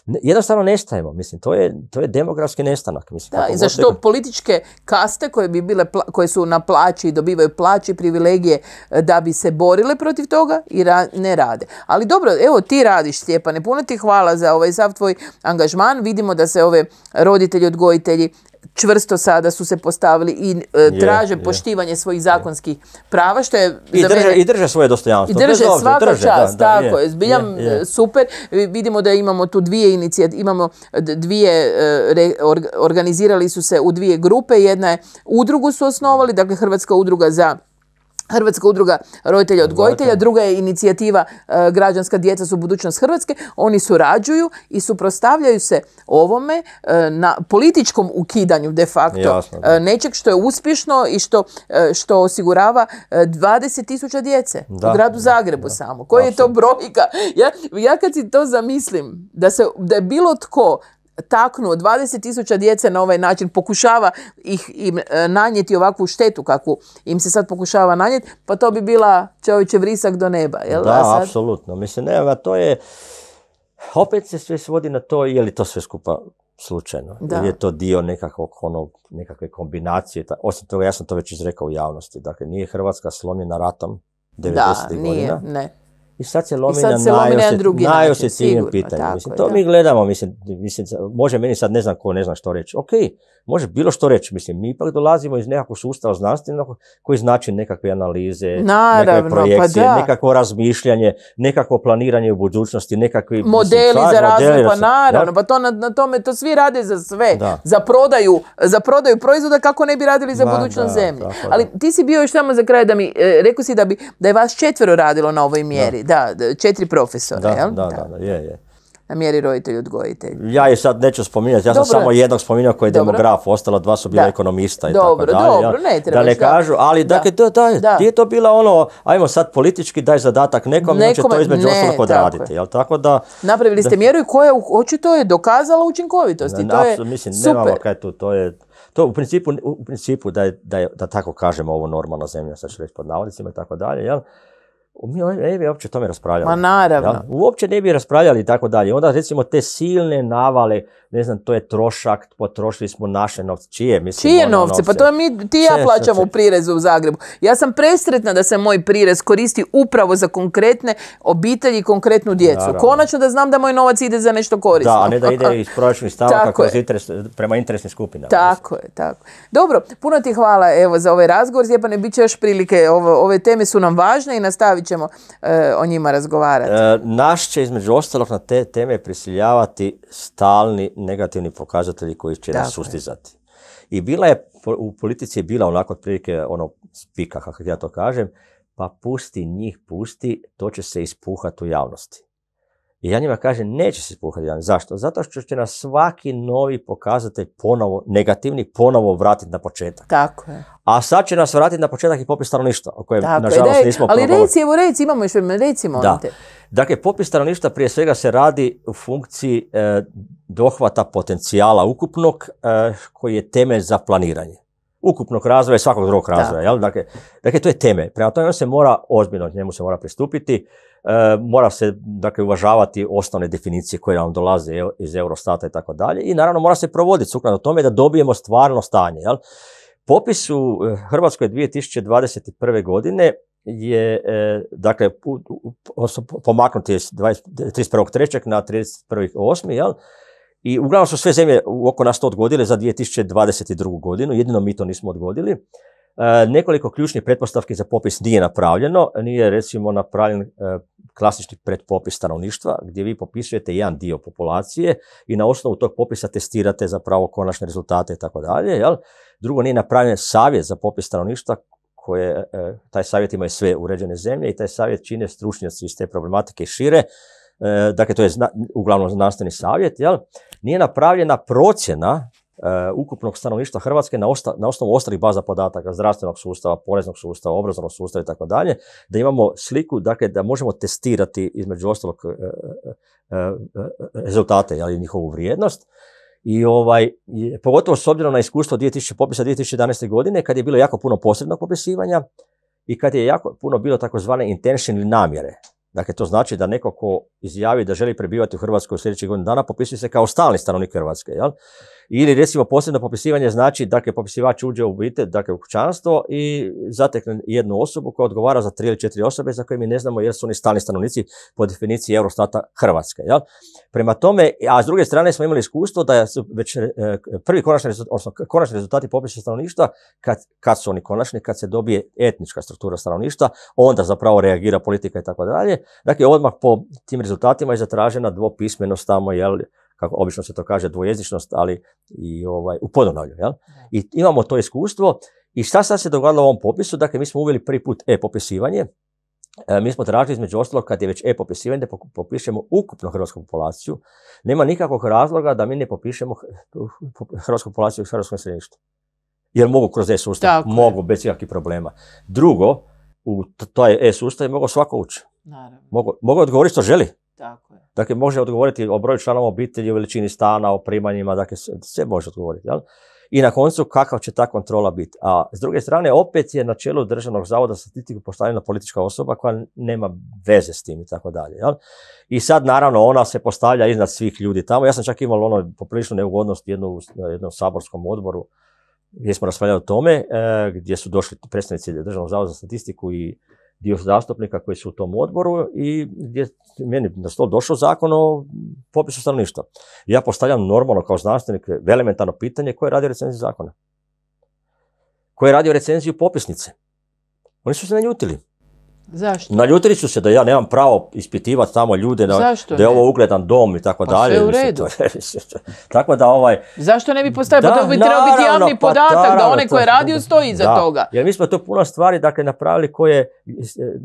jednostavno nestajemo, mislim, to je, to je demografski nestanak. Mislim, da, i zašto političke kaste koje, bi bile koje su na plaći i dobivaju plaći, privilegije e, da bi se borile protiv toga i ne rade. Ali dobro, evo ti radiš Stjepane, puno ti hvala za ovaj sav tvoj angažman, vidimo da se ove roditelji, odgojitelji čvrsto sada su se postavili i e, traže poštivanje svojih zakonskih prava, što je I drže, I drže svoje dostojanstvo. I drže svaka drže, čast, tako je. Zbiljam super. Vidimo da imamo tu dvije inicijative, imamo dvije, e, organizirali su se u dvije grupe. Jedna je, udrugu su osnovali, dakle Hrvatska udruga za Hrvatska udruga roditelja odgojitelja, druga je inicijativa e, Građanska djeca su budućnost Hrvatske. Oni surađuju i suprostavljaju se ovome e, na političkom ukidanju de facto e, nečeg što je uspješno i što, što osigurava 20.000 djece u gradu Zagrebu samo. Koji je to brojka? Ja, kad si to zamislim, da, se, da je bilo tko taknuo 20.000 djece na ovaj način, pokušava ih im e, nanijeti ovakvu štetu kakvu im se sad pokušava nanijeti, pa to bi bila čovječe vrisak do neba. Jel? Da, apsolutno. Mislim, ne, to je, opet se sve svodi na to, je li to sve skupa slučajno. Da. Ili je to dio nekakvog, nekakve kombinacije. Osim toga, ja sam to već izrekao u javnosti. Dakle, nije Hrvatska slomljena ratom 90. Da, nije, ne i sad se lomi sad se na, lomi najosjet, na drugi najosjetljivim pitanju. mislim, to da. mi gledamo, mislim, mislim, može meni sad ne znam ko, ne zna što reći. Ok, može bilo što reći. Mislim, mi ipak dolazimo iz nekakvog sustava znanstvenog koji znači nekakve analize, Naravno, nekakve pa projekcije, pa nekakvo razmišljanje, nekakvo planiranje u budućnosti, nekakvi... Modeli za razvoj, pa naravno, pa to na, na, tome, to svi rade za sve, za prodaju, za prodaju proizvoda kako ne bi radili za budućnost zemlje. Ali ti si bio još samo za kraj da mi, e, rekao si da bi, da je vas četvero radilo na ovoj mjeri, da, četiri profesora, jel? Da, da, da, je, je mjeri roditelj odgojitelj. Ja je sad neću spominjati, ja sam samo jednog spominjao koji je demograf, ostala dva su bila ekonomista i dobro, tako dalje. Dobro, ne trebaš, Da ne kažu, ali da. dakle, je to bila ono, ajmo sad politički daj zadatak nekom, nekom znači će to između ostalog odraditi. tako da, Napravili ste mjeru koja očito je dokazala učinkovitost i to je mislim, super. to je to u principu, u principu da, da, tako kažemo ovo normalna zemlja, sad ću reći pod navodnicima i tako dalje, jel? mi ne bi uopće tome raspravljali. Ma naravno. Uopće ne bi raspravljali i tako dalje. Onda recimo te silne navale, ne znam, to je trošak, potrošili smo naše novce. Čije? Čije ono novce? Pa to je mi, ti ja plaćamo u prirezu u Zagrebu. Ja sam presretna da se moj prirez koristi upravo za konkretne obitelji i konkretnu djecu. Konačno da znam da moj novac ide za nešto korisno. Da, a ne da ide iz proračunih stavaka interes, prema interesnim skupinama. Tako je, tako. Dobro, puno ti hvala evo za ovaj razgovor. Zjepane, bit će još prilike. Ovo, ove teme su nam važne i nastavi ćemo e, o njima razgovarati. E, naš će između ostalog na te teme prisiljavati stalni negativni pokazatelji koji će nas sustizati. I bila je, u politici je bila onako prilike ono spika, kako ja to kažem, pa pusti njih, pusti, to će se ispuhati u javnosti. I ja njima kažem, neće se spuhati Zašto? Zato što će nas svaki novi pokazatelj ponovo, negativni, ponovo vratiti na početak. Tako je. A sad će nas vratiti na početak i popis stanovništva, o kojem, nažalost, je, Ali reci, evo reci, imamo još vremena, reci, molim te. Dakle, popis stanovništva prije svega se radi u funkciji e, dohvata potencijala ukupnog e, koji je temelj za planiranje ukupnog razvoja i svakog drugog razvoja. Dakle, dakle, to je teme. Prema tome se mora ozbiljno njemu se mora pristupiti. E, mora se dakle, uvažavati osnovne definicije koje nam dolaze iz Eurostata i tako dalje i naravno mora se provoditi sukladno tome da dobijemo stvarno stanje. Jel? Popis u e, Hrvatskoj 2021. godine je, e, dakle, pomaknuti je 31.3. na 31.8. Jel? I uglavnom su sve zemlje oko nas to odgodile za 2022. godinu, jedino mi to nismo odgodili. nekoliko ključnih pretpostavki za popis nije napravljeno. Nije recimo napravljen klasični predpopis stanovništva gdje vi popisujete jedan dio populacije i na osnovu tog popisa testirate zapravo konačne rezultate i tako dalje. Drugo, nije napravljen savjet za popis stanovništva koje, e, taj savjet imaju sve uređene zemlje i taj savjet čine stručnjaci iz te problematike šire. E, dakle, to je uglavnom znanstveni savjet. Jel? Nije napravljena procjena E, ukupnog stanovništva Hrvatske na, osnovu ostalih baza podataka, zdravstvenog sustava, poreznog sustava, obrazovnog sustava i tako dalje, da imamo sliku, dakle, da možemo testirati između ostalog e, e, rezultate, ali njihovu vrijednost. I ovaj, pogotovo s obzirom na iskustvo 2000, popisa 2011. godine, kad je bilo jako puno posrednog popisivanja i kad je jako puno bilo takozvane intention ili namjere. Dakle, to znači da neko ko izjavi da želi prebivati u Hrvatskoj u sljedećih godinu dana, popisuje se kao stalni stanovnik Hrvatske. Jel? Ili recimo posebno popisivanje znači, dakle, popisivač uđe u obitelj, dakle u kućanstvo i zatekne jednu osobu koja odgovara za tri ili četiri osobe za koje mi ne znamo jer su oni stalni stanovnici po definiciji Eurostata Hrvatske. Jel? Prema tome, a s druge strane smo imali iskustvo da su već e, prvi konačni, konačni rezultati popisa stanovništva, kad, kad su oni konačni, kad se dobije etnička struktura stanovništva, onda zapravo reagira politika i tako dalje. Dakle, odmah po tim rezultatima je zatražena dvopismenost tamo, jel, kako obično se to kaže, dvojezičnost, ali i ovaj, u podonavlju. Jel? I imamo to iskustvo. I šta sad se dogodilo u ovom popisu? Dakle, mi smo uveli prvi put e-popisivanje. E, mi smo tražili između ostalog kad je već e-popisivanje da popišemo ukupno hrvatsku populaciju. Nema nikakvog razloga da mi ne popišemo hrvatsku populaciju u hrvatskom središtu. Jer mogu kroz e-sustav, mogu bez ikakvih problema. Drugo, u taj e-sustav je mogao svako ući. Mogu, mogu odgovoriti što želi. Tako je. Dakle, može odgovoriti o broju članova obitelji, o veličini stana, o primanjima, dakle, sve može odgovoriti. Jel? I na koncu, kakva će ta kontrola biti? A s druge strane, opet je na čelu Državnog zavoda statistiku postavljena politička osoba koja nema veze s tim i tako dalje. I sad, naravno, ona se postavlja iznad svih ljudi tamo. Ja sam čak imao ono popriličnu neugodnost jednu, jednom saborskom odboru gdje smo raspravljali o tome, e, gdje su došli predstavnici Državnog zavoda za statistiku i dio zastupnika koji su u tom odboru i gdje meni na stol došao zakon o popisu stanovništva. Ja postavljam normalno kao znanstvenik elementarno pitanje koje je radio recenziju zakona. Koje je radio recenziju popisnice. Oni su se naljutili. Zašto? Naljutili su se da ja nemam pravo ispitivati samo ljude, da, da je ovo ugledan dom i tako pa dalje. sve u redu. tako da ovaj... Zašto ne bi postavio? Pa da, to bi trebalo biti javni pa podatak da onaj koji je radio stoji iza toga. Jer mi smo to puno stvari dakle, napravili koje,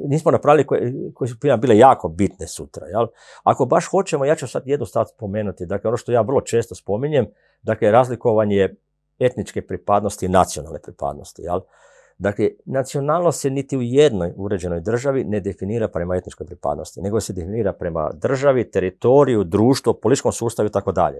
nismo napravili koje, koje su bile jako bitne sutra. Jel? Ako baš hoćemo, ja ću sad jednu stvar spomenuti. Dakle, ono što ja vrlo često spominjem, dakle, razlikovanje etničke pripadnosti i nacionalne pripadnosti. Jel? Dakle, nacionalnost se niti u jednoj uređenoj državi ne definira prema etničkoj pripadnosti, nego se definira prema državi, teritoriju, društvu, političkom sustavu i tako dalje.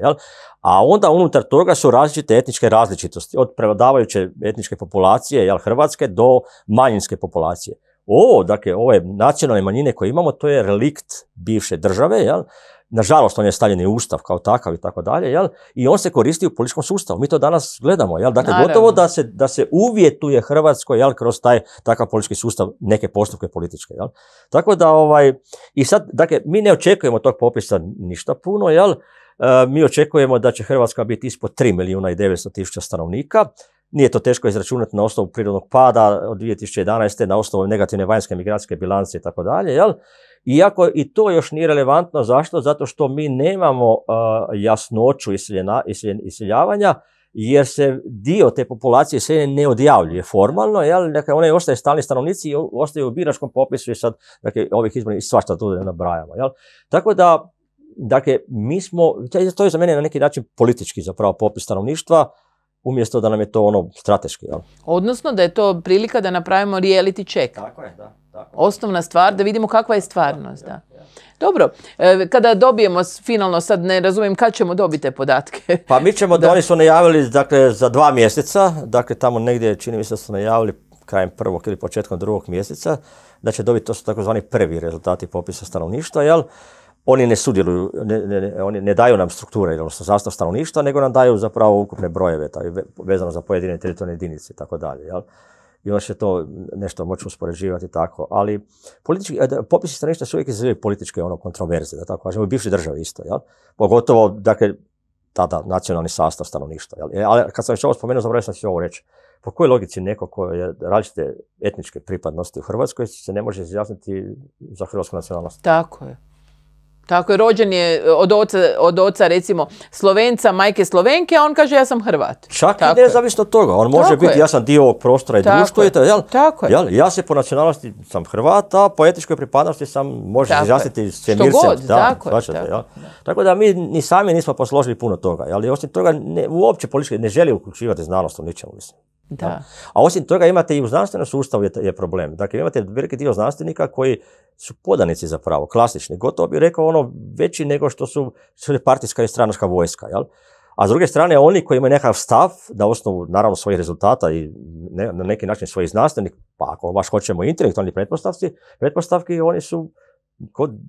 A onda unutar toga su različite etničke različitosti, od prevladavajuće etničke populacije, jel, Hrvatske, do manjinske populacije. Ovo, dakle, ove nacionalne manjine koje imamo, to je relikt bivše države, jel? Nažalost, on je stavljen ustav kao takav i tako dalje, jel? I on se koristi u političkom sustavu. Mi to danas gledamo, jel? Dakle, gotovo da se, da se uvjetuje Hrvatsko, jel? Kroz taj takav politički sustav neke postupke političke, jel? Tako da, ovaj, i sad, dakle, mi ne očekujemo tog popisa ništa puno, jel? E, mi očekujemo da će Hrvatska biti ispod 3 milijuna i 900 tisuća stanovnika. Nije to teško izračunati na osnovu prirodnog pada od 2011. na osnovu negativne vanjske migracijske bilance i tako dalje, Iako i to još nije relevantno, zašto? Zato što mi nemamo jasnoću iseljena, iseljavanja, jer se dio te populacije se ne odjavljuje formalno, jel? Dakle, one ostaje stalni stanovnici i ostaju u biračkom popisu i sad, dakle, ovih izbornih i svašta tu ne nabrajamo, jel? Tako da, dakle, mi smo, to je za mene na neki način politički zapravo popis stanovništva, umjesto da nam je to ono strateški. Odnosno da je to prilika da napravimo reality check. Tako je, da. Tako. Osnovna stvar, da vidimo kakva je stvarnost. Da. Dobro, e, kada dobijemo finalno, sad ne razumijem kad ćemo dobiti te podatke. Pa mi ćemo, da. oni su najavili dakle, za dva mjeseca, dakle tamo negdje čini mi se da su najavili krajem prvog ili početkom drugog mjeseca, da će dobiti to su takozvani prvi rezultati popisa stanovništva, jel? oni ne sudjeluju, ne, oni ne daju nam strukture, odnosno sastav stanovništva, nego nam daju zapravo ukupne brojeve, taj, vezano za pojedine teritorijalne jedinice i tako dalje. Jel? I još će to nešto moći uspoređivati tako. Ali politički, e, popisi stanovništva su uvijek izazivaju političke ono, kontroverze, da tako kažemo, u bivšoj državi isto. Jel? Pogotovo, dakle, tada nacionalni sastav stanovništva. Jel? E, ali kad sam još ovo spomenuo, zaboravio sam ću ovo reći. Po kojoj logici neko ko je različite etničke pripadnosti u Hrvatskoj se ne može izjasniti za hrvatsku nacionalnost? Tako je. Tako je, rođen je e, od oca, od oca recimo Slovenca, majke Slovenke, a on kaže ja sam Hrvat. Čak i nezavisno od toga. On može biti, ja sam dio ovog prostora i Tako I jel? Tako Ja se po nacionalnosti sam Hrvat, a po etičkoj pripadnosti sam, može se izjasniti Što god, Tako, Tako. da mi ni sami nismo posložili puno toga. Ali osim toga ne, uopće politički ne želi uključivati znanost u ničemu. Mislim. Da. A osim toga imate i u znanstvenom sustavu je, je problem. Dakle, imate veliki dio znanstvenika koji su podanici za klasični. Gotovo bi rekao ono veći nego što su, partijska i stranačka vojska. Jel? A s druge strane, oni koji imaju nekakav stav, na osnovu naravno svojih rezultata i na neki način svojih znanstvenih, pa ako baš hoćemo intelektualni pretpostavci, pretpostavki, oni su,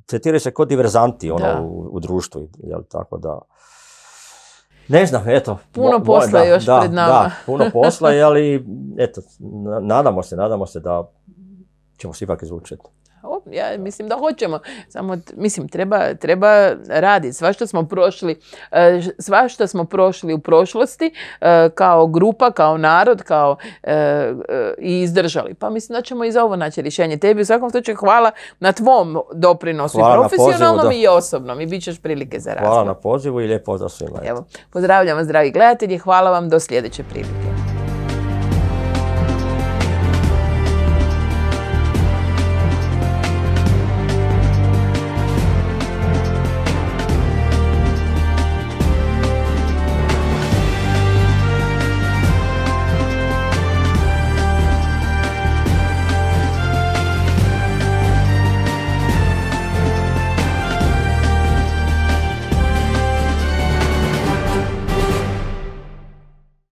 tretiraju se kod diverzanti ono, u, u, društvu. Jel? Tako da... Ne znam, eto. Puno posla još pred nama. Da, puno posla ali eto, nadamo se, nadamo se da ćemo se ipak izvučiti ja mislim da hoćemo. Samo, mislim, treba, treba raditi. Sva što smo prošli, e, sva što smo prošli u prošlosti e, kao grupa, kao narod, kao e, i izdržali. Pa mislim da ćemo i za ovo naći rješenje. Tebi u svakom slučaju hvala na tvom doprinosu i profesionalnom i osobnom i bit ćeš prilike za razvoj Hvala na pozivu i lijep pozdrav svima. Evo, pozdravljam vas dragi gledatelji, hvala vam do sljedeće prilike.